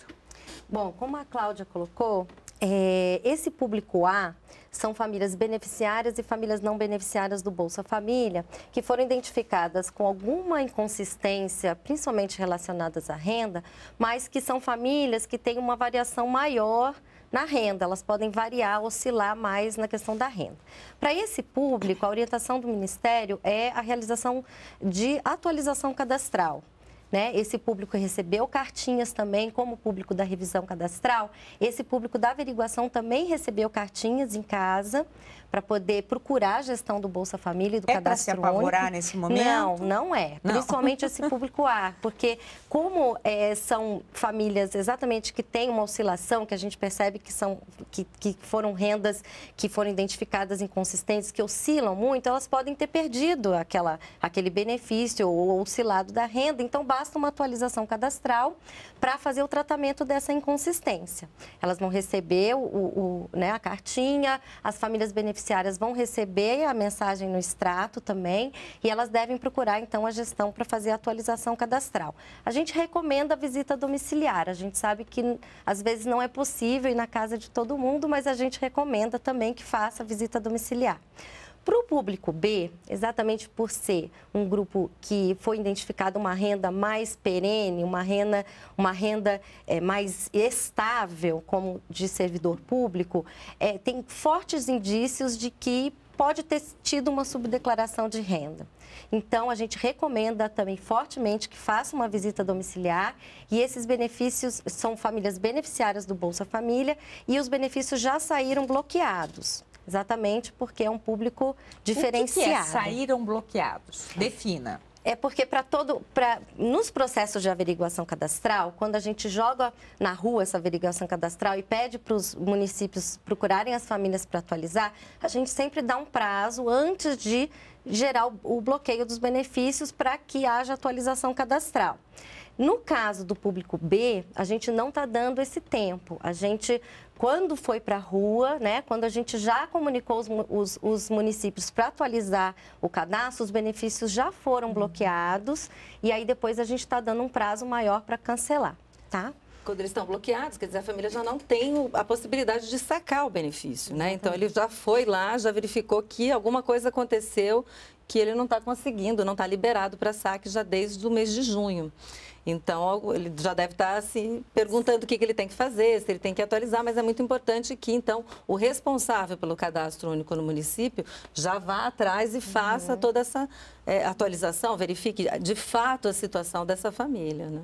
Bom, como a Cláudia colocou, é, esse público A são famílias beneficiárias e famílias não beneficiárias do Bolsa Família, que foram identificadas com alguma inconsistência, principalmente relacionadas à renda, mas que são famílias que têm uma variação maior na renda, elas podem variar, oscilar mais na questão da renda. Para esse público, a orientação do Ministério é a realização de atualização cadastral. Né? Esse público recebeu cartinhas também, como o público da revisão cadastral. Esse público da averiguação também recebeu cartinhas em casa para poder procurar a gestão do Bolsa Família e do é Cadastro Único. É para se apavorar único. nesse momento? Não, não é. Não. Principalmente esse público A, porque como é, são famílias exatamente que têm uma oscilação, que a gente percebe que, são, que, que foram rendas que foram identificadas inconsistentes, que oscilam muito, elas podem ter perdido aquela, aquele benefício ou oscilado da renda. Então, basta uma atualização cadastral para fazer o tratamento dessa inconsistência. Elas vão receber o, o, né, a cartinha, as famílias beneficiadas beneficiárias vão receber a mensagem no extrato também e elas devem procurar então a gestão para fazer a atualização cadastral. A gente recomenda a visita domiciliar, a gente sabe que às vezes não é possível ir na casa de todo mundo, mas a gente recomenda também que faça a visita domiciliar. Para o público B, exatamente por ser um grupo que foi identificado uma renda mais perene, uma renda, uma renda é, mais estável como de servidor público, é, tem fortes indícios de que pode ter tido uma subdeclaração de renda. Então, a gente recomenda também fortemente que faça uma visita domiciliar e esses benefícios são famílias beneficiárias do Bolsa Família e os benefícios já saíram bloqueados. Exatamente, porque é um público diferenciado. O que, que é saíram bloqueados? Defina. É porque para todo, pra, nos processos de averiguação cadastral, quando a gente joga na rua essa averiguação cadastral e pede para os municípios procurarem as famílias para atualizar, a gente sempre dá um prazo antes de gerar o, bloqueio dos benefícios para que haja atualização cadastral. No caso do público B, a gente não está dando esse tempo. A gente, quando foi para a rua, né, quando a gente já comunicou os, os, os municípios para atualizar o cadastro, os benefícios já foram uhum. bloqueados e aí depois a gente está dando um prazo maior para cancelar, tá? quando eles estão bloqueados, quer dizer, a família já não tem a possibilidade de sacar o benefício, né? Então uhum. ele já foi lá, já verificou que alguma coisa aconteceu que ele não está conseguindo, não está liberado para saque já desde o mês de junho. Então, ele já deve estar tá, assim, se perguntando o que, que ele tem que fazer, se ele tem que atualizar, mas é muito importante que, então, o responsável pelo cadastro único no município já vá atrás e faça uhum. toda essa é, atualização, verifique de fato a situação dessa família. Né?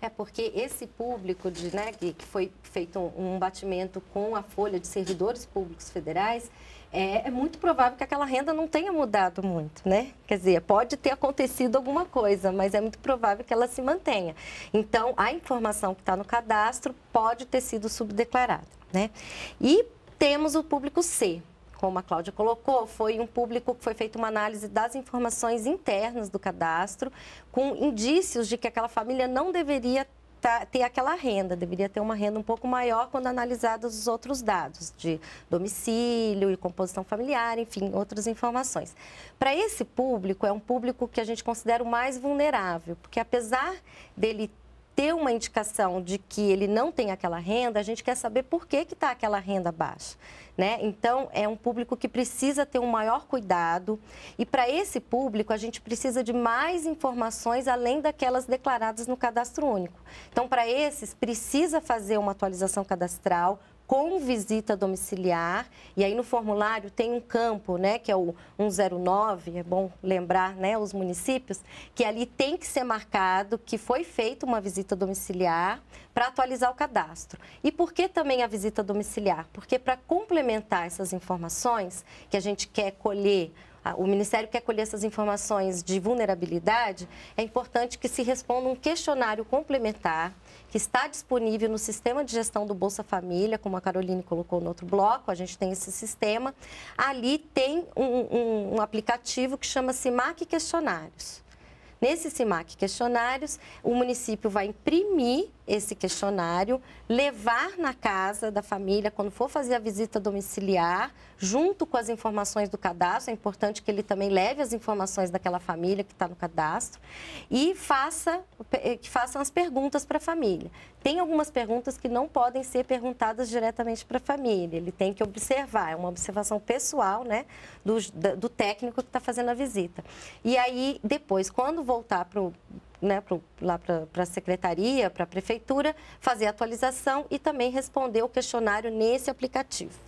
É porque esse público de, né, que, foi feito um, um batimento com a folha de servidores públicos federais, é, é, muito provável que aquela renda não tenha mudado muito, né? Quer dizer, pode ter acontecido alguma coisa, mas é muito provável que ela se mantenha. Então, a informação que está no cadastro pode ter sido subdeclarada, né? E temos o público C, como a Cláudia colocou, foi um público que foi feita uma análise das informações internas do cadastro, com indícios de que aquela família não deveria tá, ter aquela renda, deveria ter uma renda um pouco maior quando analisados os outros dados de domicílio e composição familiar, enfim, outras informações. Para esse público, é um público que a gente considera o mais vulnerável, porque apesar dele ter uma indicação de que ele não tem aquela renda, a gente quer saber por que está aquela renda baixa. Né? Então, é um público que precisa ter um maior cuidado e, para esse público, a gente precisa de mais informações além daquelas declaradas no cadastro único. Então, para esses, precisa fazer uma atualização cadastral, com visita domiciliar. E aí no formulário tem um campo, né, que é o 109, é bom lembrar, né, os municípios, que ali tem que ser marcado que foi feita uma visita domiciliar para atualizar o cadastro. E por que também a visita domiciliar? Porque para complementar essas informações que a gente quer colher o Ministério quer colher essas informações de vulnerabilidade, é importante que se responda um questionário complementar que está disponível no sistema de gestão do Bolsa Família, como a Caroline colocou no outro bloco, a gente tem esse sistema. Ali tem um, um, um aplicativo que chama-se MAC Questionários. Nesse CIMAC questionários, o município vai imprimir esse questionário, levar na casa da família, quando for fazer a visita domiciliar, junto com as informações do cadastro, é importante que ele também leve as informações daquela família que está no cadastro, e faça, eh, que façam as perguntas para a família. Tem algumas perguntas que não podem ser perguntadas diretamente para a família, ele tem que observar, é uma observação pessoal né, do, do técnico que está fazendo a visita. E aí, depois, quando voltar pro, né, pro, lá para a secretaria, para a prefeitura, fazer a atualização e também responder o questionário nesse aplicativo.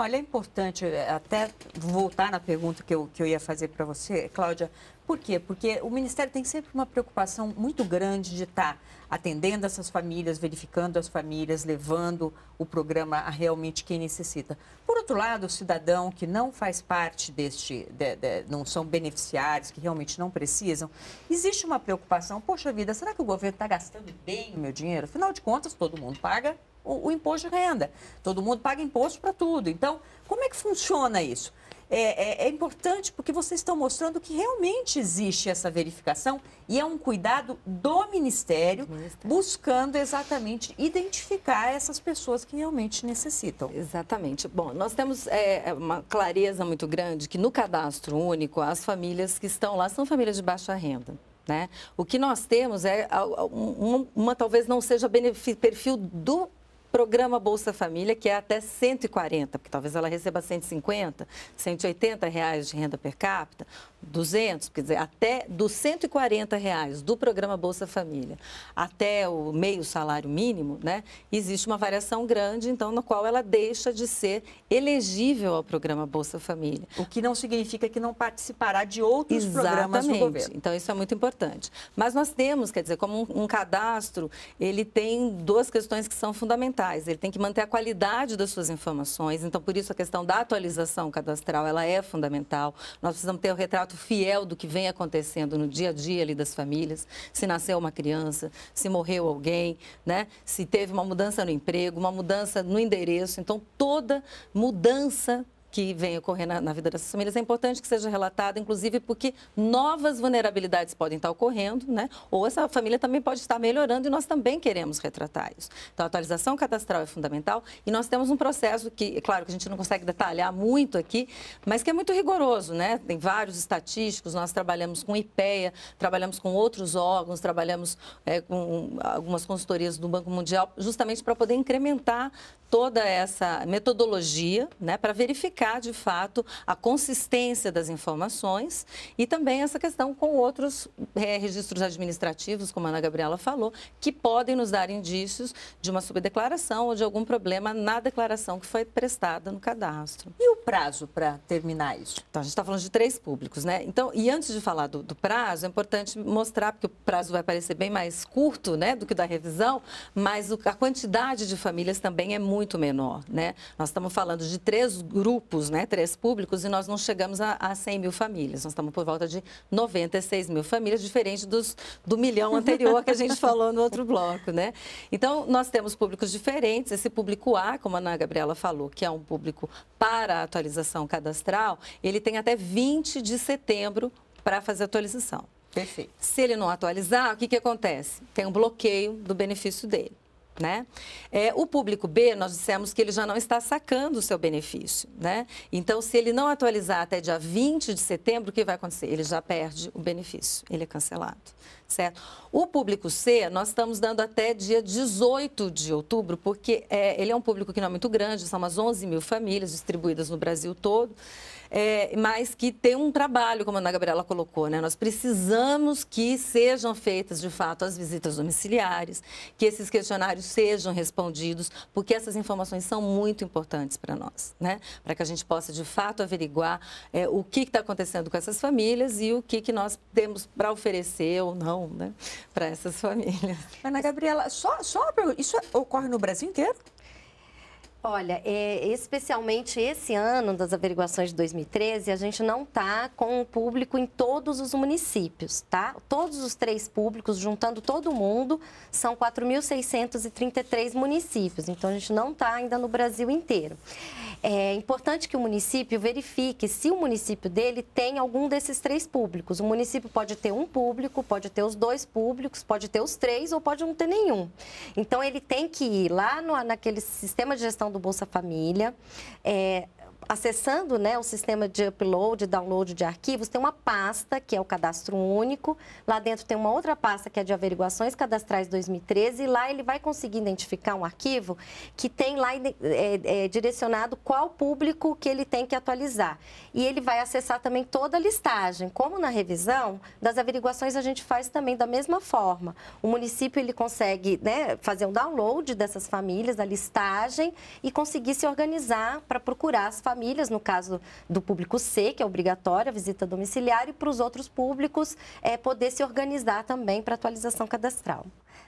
Olha, é importante eh, até voltar na pergunta que eu, que eu ia fazer para você, Cláudia. Por quê? Porque o Ministério tem sempre uma preocupação muito grande de estar tá atendendo essas famílias, verificando as famílias, levando o programa a realmente quem necessita. Por outro lado, o cidadão que não faz parte deste, de, de, não são beneficiários, que realmente não precisam, existe uma preocupação, poxa vida, será que o governo está gastando bem o meu dinheiro? Afinal de contas, todo mundo paga o, o imposto de renda, todo mundo paga imposto para tudo. Então, como é que funciona isso? é, é, é importante porque vocês estão mostrando que realmente existe essa verificação e é um cuidado do Ministério buscando exatamente identificar essas pessoas que realmente necessitam. Exatamente. Bom, nós temos é, é, uma clareza muito grande que no cadastro único as famílias que estão lá são famílias de baixa renda. Né? O que nós temos é uma, uma talvez não seja perfil do programa Bolsa Família, que é até 140, porque talvez ela receba 150, 180 reais de renda per capita, 200, quer dizer, até dos 140 reais do programa Bolsa Família até o meio salário mínimo, né, existe uma variação grande, então, no qual ela deixa de ser elegível ao programa Bolsa Família. O que não significa que não participará de outros Exatamente. programas do governo. Então, isso é muito importante. Mas nós temos, quer dizer, como um, um cadastro, ele tem duas questões que são fundamentais. Ele tem que manter a qualidade das suas informações, então, por isso, a questão da atualização cadastral, ela é fundamental. Nós precisamos ter o retrato retrato fiel do que vem acontecendo no dia a dia ali das famílias, se nasceu uma criança, se morreu alguém, né? Se teve uma mudança no emprego, uma mudança no endereço. Então, toda mudança que vem ocorrer na, na, vida dessas famílias, é importante que seja relatado, inclusive porque novas vulnerabilidades podem estar ocorrendo, né? Ou essa família também pode estar melhorando e nós também queremos retratar isso. Então, a atualização cadastral é fundamental e nós temos um processo que, é claro, que a gente não consegue detalhar muito aqui, mas que é muito rigoroso, né? Tem vários estatísticos, nós trabalhamos com IPEA, trabalhamos com outros órgãos, trabalhamos é, com algumas consultorias do Banco Mundial, justamente para poder incrementar toda essa metodologia, né, para verificar verificar de fato a consistência das informações e também essa questão com outros é, registros administrativos, como a Ana Gabriela falou, que podem nos dar indícios de uma subdeclaração ou de algum problema na declaração que foi prestada no cadastro. E o prazo para terminar isso? Então, a gente está falando de três públicos, né? Então, e antes de falar do, do prazo, é importante mostrar, porque o prazo vai parecer bem mais curto, né, do que o da revisão, mas o, a quantidade de famílias também é muito menor, né? Nós estamos falando de três grupos grupos, né, três públicos, e nós não chegamos a, a 100 mil famílias. Nós estamos por volta de 96 mil famílias, diferente dos, do milhão anterior que a gente falou no outro bloco. Né? Então, nós temos públicos diferentes. Esse público A, como a Ana Gabriela falou, que é um público para a atualização cadastral, ele tem até 20 de setembro para fazer atualização. Perfeito. Se ele não atualizar, o que, que acontece? Tem um bloqueio do benefício dele. Né? É, o público B, nós dissemos que ele já não está sacando o seu benefício. Né? Então, se ele não atualizar até dia 20 de setembro, o que vai acontecer? Ele já perde o benefício, ele é cancelado. Certo? O público C, nós estamos dando até dia 18 de outubro, porque é, ele é um público que não é muito grande, são umas 11 mil famílias distribuídas no Brasil todo é, mas que tem um trabalho, como a Ana Gabriela colocou, né? Nós precisamos que sejam feitas, de fato, as visitas domiciliares, que esses questionários sejam respondidos, porque essas informações são muito importantes para nós, né? Para que a gente possa, de fato, averiguar é, o que está acontecendo com essas famílias e o que, que nós temos para oferecer ou não, né? Para essas famílias. Ana Gabriela, só, só uma pergunta. Isso ocorre no Brasil inteiro? Olha, é, especialmente esse ano das averiguações de 2013, a gente não está com o público em todos os municípios, tá? Todos os três públicos, juntando todo mundo, são 4.633 municípios. Então, a gente não está ainda no Brasil inteiro. É importante que o município verifique se o município dele tem algum desses três públicos. O município pode ter um público, pode ter os dois públicos, pode ter os três ou pode não ter nenhum. Então, ele tem que ir lá no, naquele sistema de gestão do Bolsa Família, é, acessando né, o sistema de upload, download de arquivos, tem uma pasta que é o cadastro único. Lá dentro tem uma outra pasta que é de averiguações cadastrais 2013. E lá ele vai conseguir identificar um arquivo que tem lá é, é, direcionado qual público que ele tem que atualizar. E ele vai acessar também toda a listagem. Como na revisão, das averiguações a gente faz também da mesma forma. O município ele consegue né, fazer um download dessas famílias, da listagem e conseguir se organizar para procurar as famílias famílias, no caso do público C, que é obrigatória a visita domiciliar, e para os outros públicos é, poder se organizar também para atualização cadastral.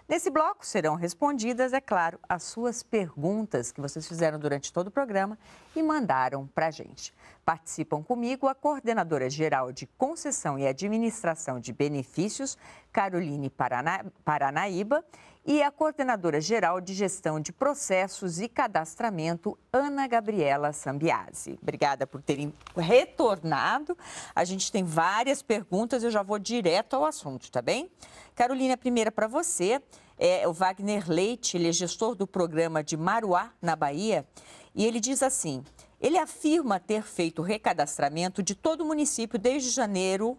Nesse bloco serão respondidas, é claro, as suas perguntas que vocês fizeram durante todo o programa e mandaram para a gente. Participam comigo a coordenadora geral de concessão e administração de benefícios, Caroline Paranaíba, e a coordenadora geral de gestão de processos e cadastramento, Ana Gabriela Sambiase. Obrigada por terem retornado. A gente tem várias perguntas, eu já vou direto ao assunto, tá bem? Carolina, primeira para você. É o Wagner Leite, ele é gestor do programa de Maruá, na Bahia, e ele diz assim: ele afirma ter feito o recadastramento de todo o município desde janeiro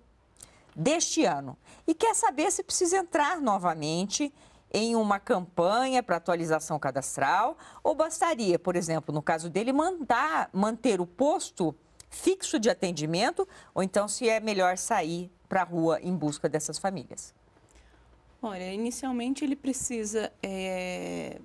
deste ano e quer saber se precisa entrar novamente em uma campanha para atualização cadastral? Ou bastaria, por exemplo, no caso dele, mandar, manter o posto fixo de atendimento? Ou então se é melhor sair para a rua em busca dessas famílias? Olha, inicialmente ele precisa é,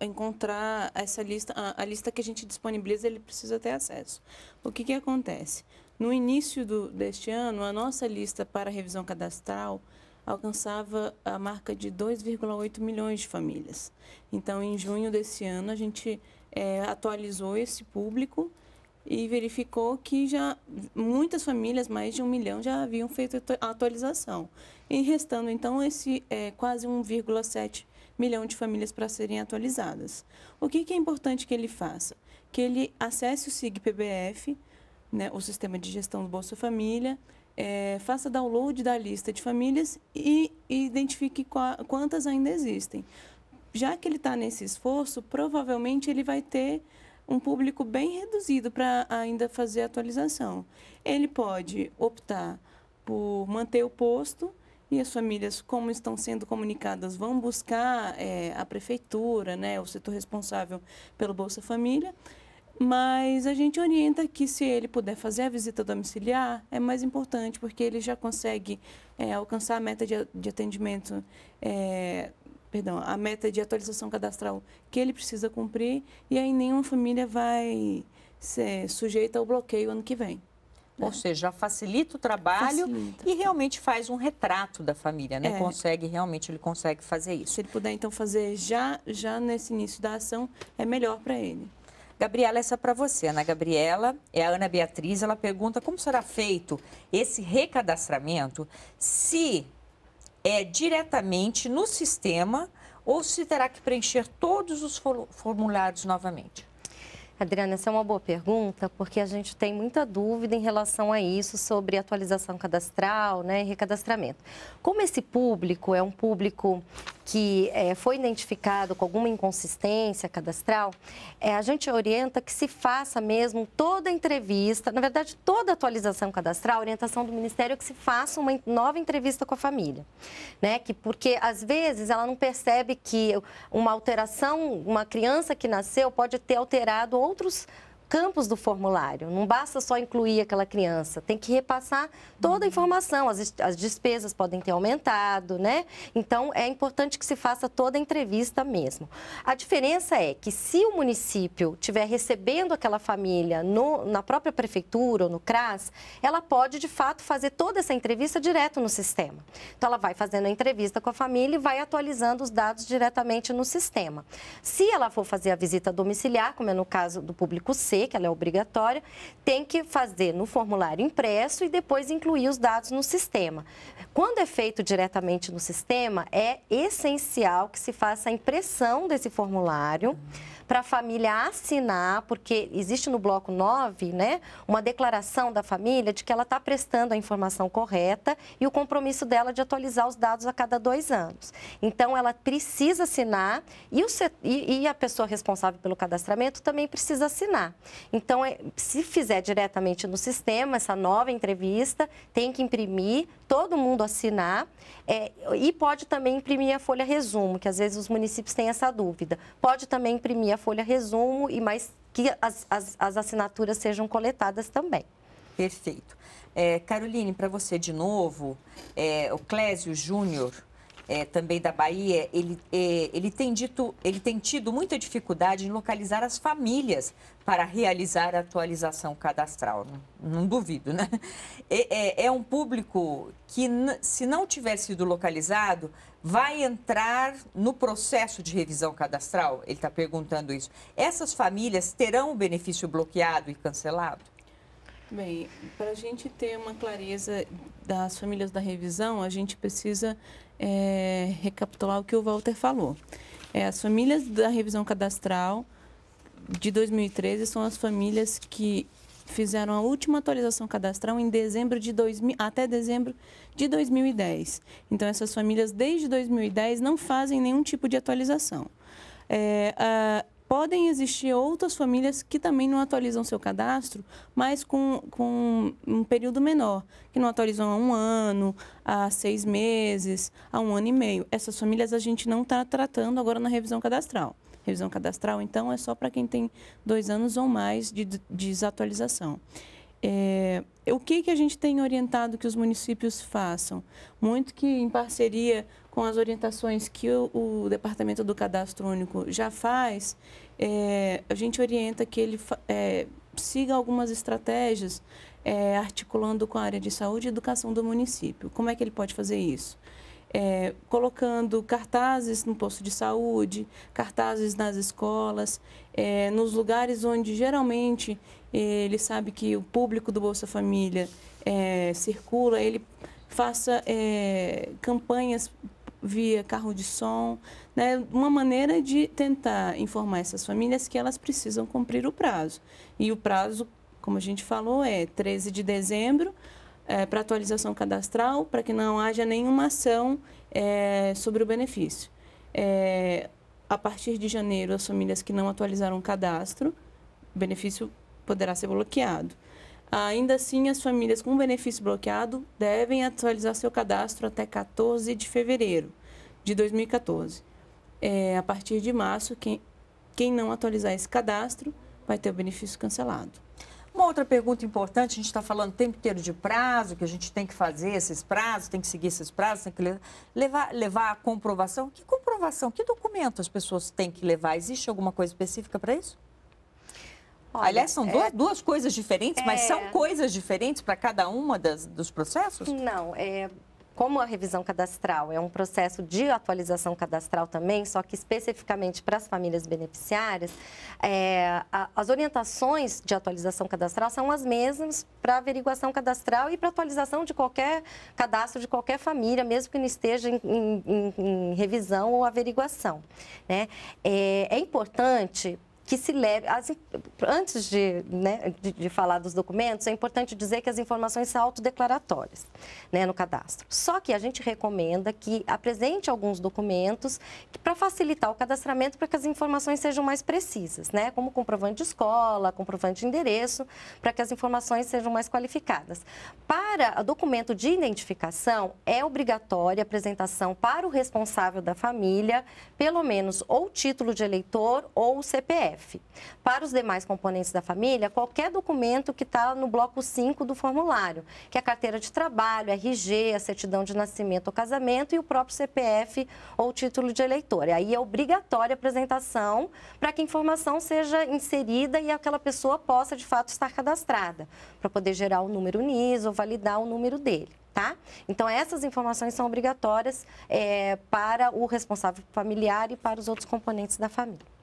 encontrar essa lista, a, a, lista que a gente disponibiliza, ele precisa ter acesso. O que, que acontece? No início do, deste ano, a nossa lista para revisão cadastral alcançava a marca de 2,8 milhões de famílias. Então, em junho desse ano, a gente é, atualizou esse público e verificou que já muitas famílias, mais de um milhão, já haviam feito a atualização. E restando, então, esse é, quase 1,7 milhão de famílias para serem atualizadas. O que, que é importante que ele faça? Que ele acesse o SIG-PBF, né, o Sistema de Gestão do Bolsa Família, é, faça download da lista de famílias e, e identifique qua, quantas ainda existem. Já que ele está nesse esforço, provavelmente ele vai ter um público bem reduzido para ainda fazer atualização. Ele pode optar por manter o posto e as famílias, como estão sendo comunicadas, vão buscar é, a prefeitura, né, o setor responsável pelo Bolsa Família mas a gente orienta que se ele puder fazer a visita domiciliar, é mais importante, porque ele já consegue é, alcançar a meta de, de atendimento, é, perdão, a meta de atualização cadastral que ele precisa cumprir, e aí nenhuma família vai ser sujeita ao bloqueio ano que vem. Né? Ou é. seja, facilita o trabalho facilita. e realmente faz um retrato da família, né? É. Consegue, realmente ele consegue fazer isso. Se ele puder então fazer já, já nesse início da ação, é melhor para ele. Gabriela, essa é para você. Ana né? Gabriela, é a Ana Beatriz, ela pergunta como será feito esse recadastramento, se é diretamente no sistema ou se terá que preencher todos os formulários novamente. Adriana, essa é uma boa pergunta, porque a gente tem muita dúvida em relação a isso sobre atualização cadastral né, e recadastramento. Como esse público é um público que é, foi identificado com alguma inconsistência cadastral, é, a gente orienta que se faça mesmo toda entrevista, na verdade, toda atualização cadastral, orientação do Ministério é que se faça uma nova entrevista com a família. Né? Que, porque, às vezes, ela não percebe que uma alteração, uma criança que nasceu pode ter alterado outros campos do formulário. Não basta só incluir aquela criança, tem que repassar toda a uhum. informação. As, as despesas podem ter aumentado, né? Então é importante que se faça toda a entrevista mesmo. A diferença é que se o município tiver recebendo aquela família no, na própria prefeitura ou no CRAS, ela pode de fato fazer toda essa entrevista direto no sistema. Então ela vai fazendo a entrevista com a família e vai atualizando os dados diretamente no sistema. Se ela for fazer a visita domiciliar, como é no caso do público C, que ela é obrigatória, tem que fazer no formulário impresso e depois incluir os dados no sistema. Quando é feito diretamente no sistema, é essencial que se faça a impressão desse formulário para a família assinar, porque existe no bloco 9, né, uma declaração da família de que ela está prestando a informação correta e o compromisso dela de atualizar os dados a cada dois anos. Então, ela precisa assinar e, o, e, e a pessoa responsável pelo cadastramento também precisa assinar. Então, é, se fizer diretamente no sistema essa nova entrevista, tem que imprimir, todo mundo assinar é, e pode também imprimir a folha resumo, que às vezes os municípios têm essa dúvida. Pode também imprimir a folha resumo e mais que as, as, as assinaturas sejam coletadas também. Perfeito. É, Caroline, para você de novo, é, o Clésio Júnior é, também da Bahia, ele, é, ele, tem dito, ele tem tido muita dificuldade em localizar as famílias para realizar a atualização cadastral. Não, não duvido, né? É, é, é um público que, se não tiver sido localizado, vai entrar no processo de revisão cadastral? Ele está perguntando isso. Essas famílias terão o benefício bloqueado e cancelado? Bem, para a gente ter uma clareza das famílias da revisão, a gente precisa é, recapitular o que o Walter falou. É, as famílias da revisão cadastral de 2013 são as famílias que fizeram a última atualização cadastral em dezembro de 2000, até dezembro de 2010. Então, essas famílias, desde 2010, não fazem nenhum tipo de atualização. É, a, podem existir outras famílias que também não atualizam seu cadastro, mas com, com um período menor, que não atualizam há um ano, há seis meses, há um ano e meio. Essas famílias a gente não está tratando agora na revisão cadastral. Revisão cadastral, então, é só para quem tem dois anos ou mais de, de desatualização. É, o que, que a gente tem orientado que os municípios façam? Muito que em parceria com as orientações que o, o Departamento do Cadastro Único já faz, é, a gente orienta que ele é, siga algumas estratégias é, articulando com a área de saúde e educação do município. Como é que ele pode fazer isso? é, colocando cartazes no posto de saúde, cartazes nas escolas, é, nos lugares onde geralmente é, ele sabe que o público do Bolsa Família é, circula, ele faça é, campanhas via carro de som, né? uma maneira de tentar informar essas famílias que elas precisam cumprir o prazo. E o prazo, como a gente falou, é 13 de dezembro é, para atualização cadastral, para que não haja nenhuma ação é, sobre o benefício. É, a partir de janeiro, as famílias que não atualizaram o cadastro, o benefício poderá ser bloqueado. Ainda assim, as famílias com benefício bloqueado devem atualizar seu cadastro até 14 de fevereiro de 2014. É, a partir de março, quem, quem não atualizar esse cadastro vai ter o benefício cancelado. Uma outra pergunta importante, a gente está falando o tempo inteiro de prazo, que a gente tem que fazer esses prazos, tem que seguir esses prazos, tem que levar, levar a comprovação. Que comprovação, que documento as pessoas têm que levar? Existe alguma coisa específica para isso? Olha, Aliás, são duas, é, duas coisas diferentes, mas são é. coisas diferentes para cada uma das, dos processos? Não, é, como a revisão cadastral é um processo de atualização cadastral também, só que especificamente para as famílias beneficiárias, é, a, as orientações de atualização cadastral são as mesmas para averiguação cadastral e para atualização de qualquer cadastro de qualquer família, mesmo que não esteja em, em, em revisão ou averiguação. Né? É, é importante que se leve. As, antes de, né, de, de, falar dos documentos, é importante dizer que as informações são autodeclaratórias né, no cadastro. Só que a gente recomenda que apresente alguns documentos para facilitar o cadastramento para que as informações sejam mais precisas, né, como comprovante de escola, comprovante de endereço, para que as informações sejam mais qualificadas. Para documento de identificação, é obrigatória a apresentação para o responsável da família, pelo menos ou título de eleitor ou CPF. Para os demais componentes da família, qualquer documento que está no bloco 5 do formulário, que é a carteira de trabalho, RG, a certidão de nascimento ou casamento e o próprio CPF ou título de eleitor. E aí é obrigatória a apresentação para que a informação seja inserida e aquela pessoa possa, de fato, estar cadastrada, para poder gerar o número NIS ou validar o número dele. Tá? Então, essas informações são obrigatórias é, para o responsável familiar e para os outros componentes da família.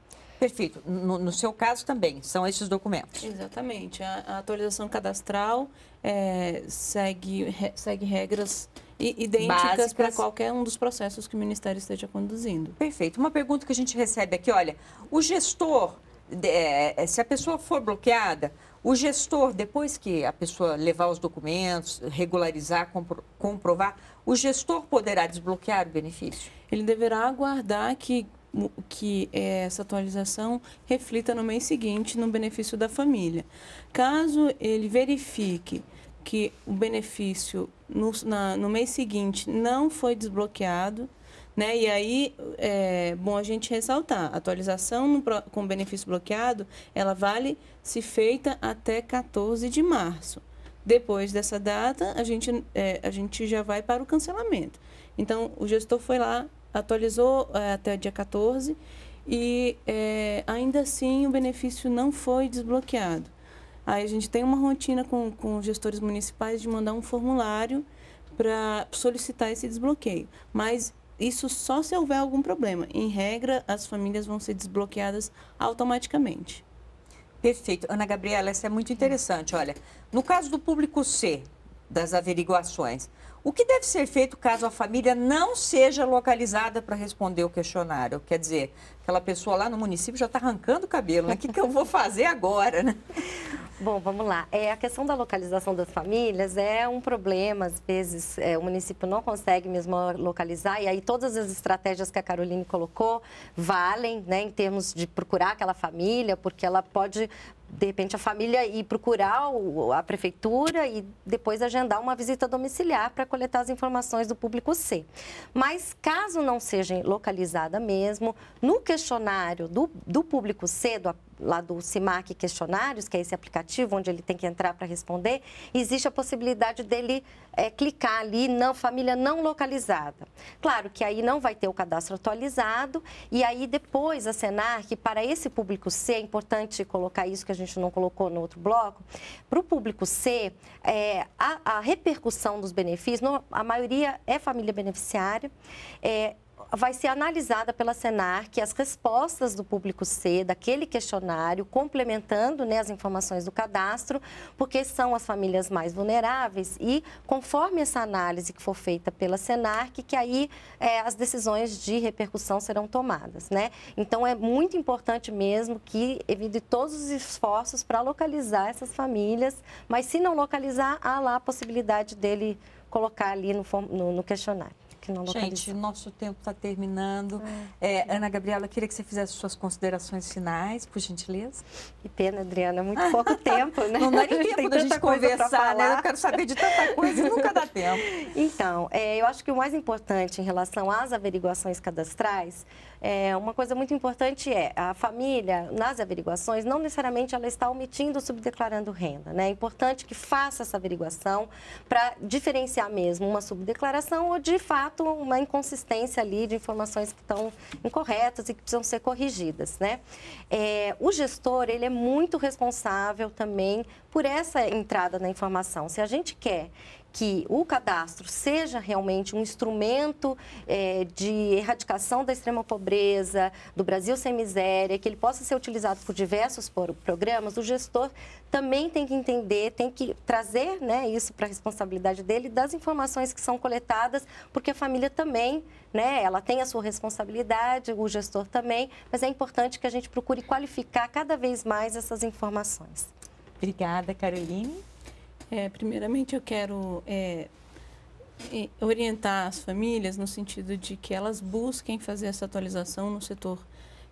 Perfeito. No, no seu caso também, são esses documentos. Exatamente. A, a atualização cadastral é, segue, segue regras idênticas para qualquer um dos processos que o Ministério esteja conduzindo. Perfeito. Uma pergunta que a gente recebe aqui, olha, o gestor, é, é, se a pessoa for bloqueada, o gestor, depois que a pessoa levar os documentos, regularizar, compro, comprovar, o gestor poderá desbloquear o benefício? Ele deverá aguardar que que é, essa atualização reflita no mês seguinte no benefício da família. Caso ele verifique que o benefício no, na, no mês seguinte não foi desbloqueado, né? E aí, é bom a gente ressaltar, a atualização no, com benefício bloqueado, ela vale se feita até 14 de março. Depois dessa data, a gente, é, a gente já vai para o cancelamento. Então, o gestor foi lá, atualizou é, até dia 14 e é, ainda assim o benefício não foi desbloqueado. Aí a gente tem uma rotina com, com gestores municipais de mandar um formulário para solicitar esse desbloqueio. Mas isso só se houver algum problema. Em regra, as famílias vão ser desbloqueadas automaticamente. Perfeito. Ana Gabriela, essa é muito interessante. Olha, no caso do público C, das averiguações, o que deve ser feito caso a família não seja localizada para responder o questionário? Quer dizer, Aquela pessoa lá no município já está arrancando o cabelo, né? O que, que eu vou fazer agora, né? Bom, vamos lá. É, a questão da localização das famílias é um problema, às vezes é, o município não consegue mesmo localizar, e aí todas as estratégias que a Caroline colocou valem, né, em termos de procurar aquela família, porque ela pode de repente a família ir procurar a prefeitura e depois agendar uma visita domiciliar para coletar as informações do público C. Mas caso não seja localizada mesmo, no, questionário do, do público cedo, lá do CIMAC Questionários, que é esse aplicativo onde ele tem que entrar para responder, existe a possibilidade dele é, clicar ali na família não localizada. Claro que aí não vai ter o cadastro atualizado e aí depois a que para esse público C, é importante colocar isso que a gente não colocou no outro bloco, para o público C, é, a, a, repercussão dos benefícios, a maioria é família beneficiária, é, vai ser analisada pela Senarc as respostas do público C, daquele questionário, complementando né, as informações do cadastro, porque são as famílias mais vulneráveis e conforme essa análise que for feita pela Senarc, que aí é, as decisões de repercussão serão tomadas. Né? Então, é muito importante mesmo que evite todos os esforços para localizar essas famílias, mas se não localizar, há lá a possibilidade dele colocar ali no, no, no questionário que não localizamos. Gente, nosso tempo está terminando. É. É, Ana Gabriela, queria que você fizesse suas considerações finais, por gentileza. Que pena, Adriana, muito pouco tempo, né? Não dá nem tempo da gente conversar, né? Eu quero saber de tanta coisa e nunca dá tempo. Então, é, eu acho que o mais importante em relação às averiguações cadastrais é, uma coisa muito importante é a família, nas averiguações, não necessariamente ela está omitindo ou subdeclarando renda. Né? É importante que faça essa averiguação para diferenciar mesmo uma subdeclaração ou, de fato, fato, uma inconsistência ali de informações que estão incorretas e que precisam ser corrigidas, né? É, o gestor, ele é muito responsável também por essa entrada na informação. Se a gente quer que o cadastro seja realmente um instrumento é, de erradicação da extrema pobreza, do Brasil sem miséria, que ele possa ser utilizado por diversos programas, o gestor também tem que entender, tem que trazer né, isso para a responsabilidade dele das informações que são coletadas, porque a família também, né, ela tem a sua responsabilidade, o gestor também, mas é importante que a gente procure qualificar cada vez mais essas informações. Obrigada, Caroline. É, primeiramente, eu quero é, orientar as famílias no sentido de que elas busquem fazer essa atualização no setor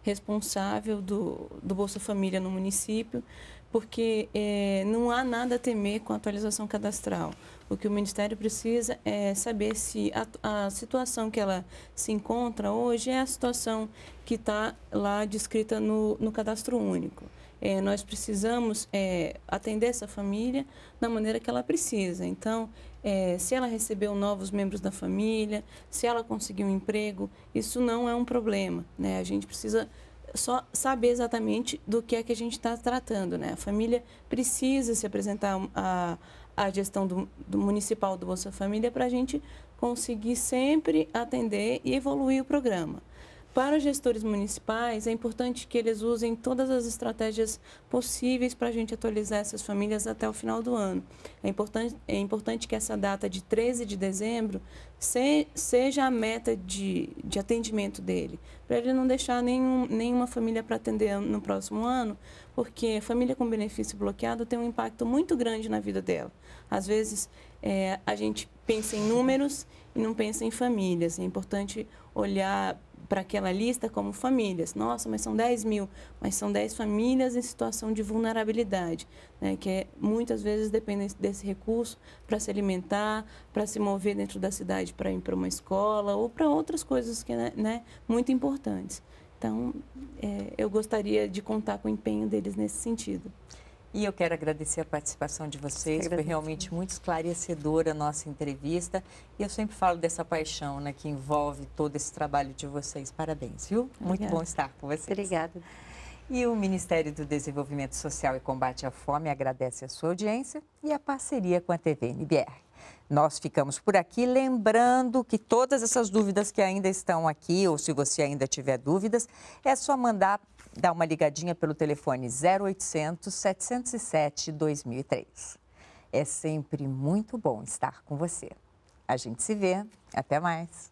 responsável do, do Bolsa Família no município, porque é, não há nada a temer com a atualização cadastral. O que o Ministério precisa é saber se a, a situação que ela se encontra hoje é a situação que está lá descrita no, no cadastro único. É, nós precisamos é, atender essa família da maneira que ela precisa. Então, é, se ela recebeu novos membros da família, se ela conseguiu um emprego, isso não é um problema. Né? A gente precisa só saber exatamente do que é que a gente está tratando. Né? A família precisa se apresentar a, a gestão do, do municipal do Bolsa Família para a gente conseguir sempre atender e evoluir o programa para os gestores municipais, é importante que eles usem todas as estratégias possíveis para a gente atualizar essas famílias até o final do ano. É importante, é importante que essa data de 13 de dezembro se, seja a meta de, de atendimento dele, para ele não deixar nenhum, nenhuma família para atender no próximo ano, porque família com benefício bloqueado tem um impacto muito grande na vida dela. Às vezes, é, a gente pensa em números e não pensa em famílias. É importante olhar para aquela lista como famílias. Nossa, mas são 10 mil, mas são 10 famílias em situação de vulnerabilidade, né, que é, muitas vezes dependem desse recurso para se alimentar, para se mover dentro da cidade para ir para uma escola ou para outras coisas que né, né, muito importantes. Então, é, eu gostaria de contar com o empenho deles nesse sentido. E eu quero agradecer a participação de vocês, foi realmente muito esclarecedora a nossa entrevista. E eu sempre falo dessa paixão né, que envolve todo esse trabalho de vocês. Parabéns, viu? Obrigada. Muito bom estar com vocês. Obrigada. E o Ministério do Desenvolvimento Social e Combate à Fome agradece a sua audiência e a parceria com a TV NBR. Nós ficamos por aqui, lembrando que todas essas dúvidas que ainda estão aqui, ou se você ainda tiver dúvidas, é só mandar Dá uma ligadinha pelo telefone 0800 707 2003. É sempre muito bom estar com você. A gente se vê. Até mais.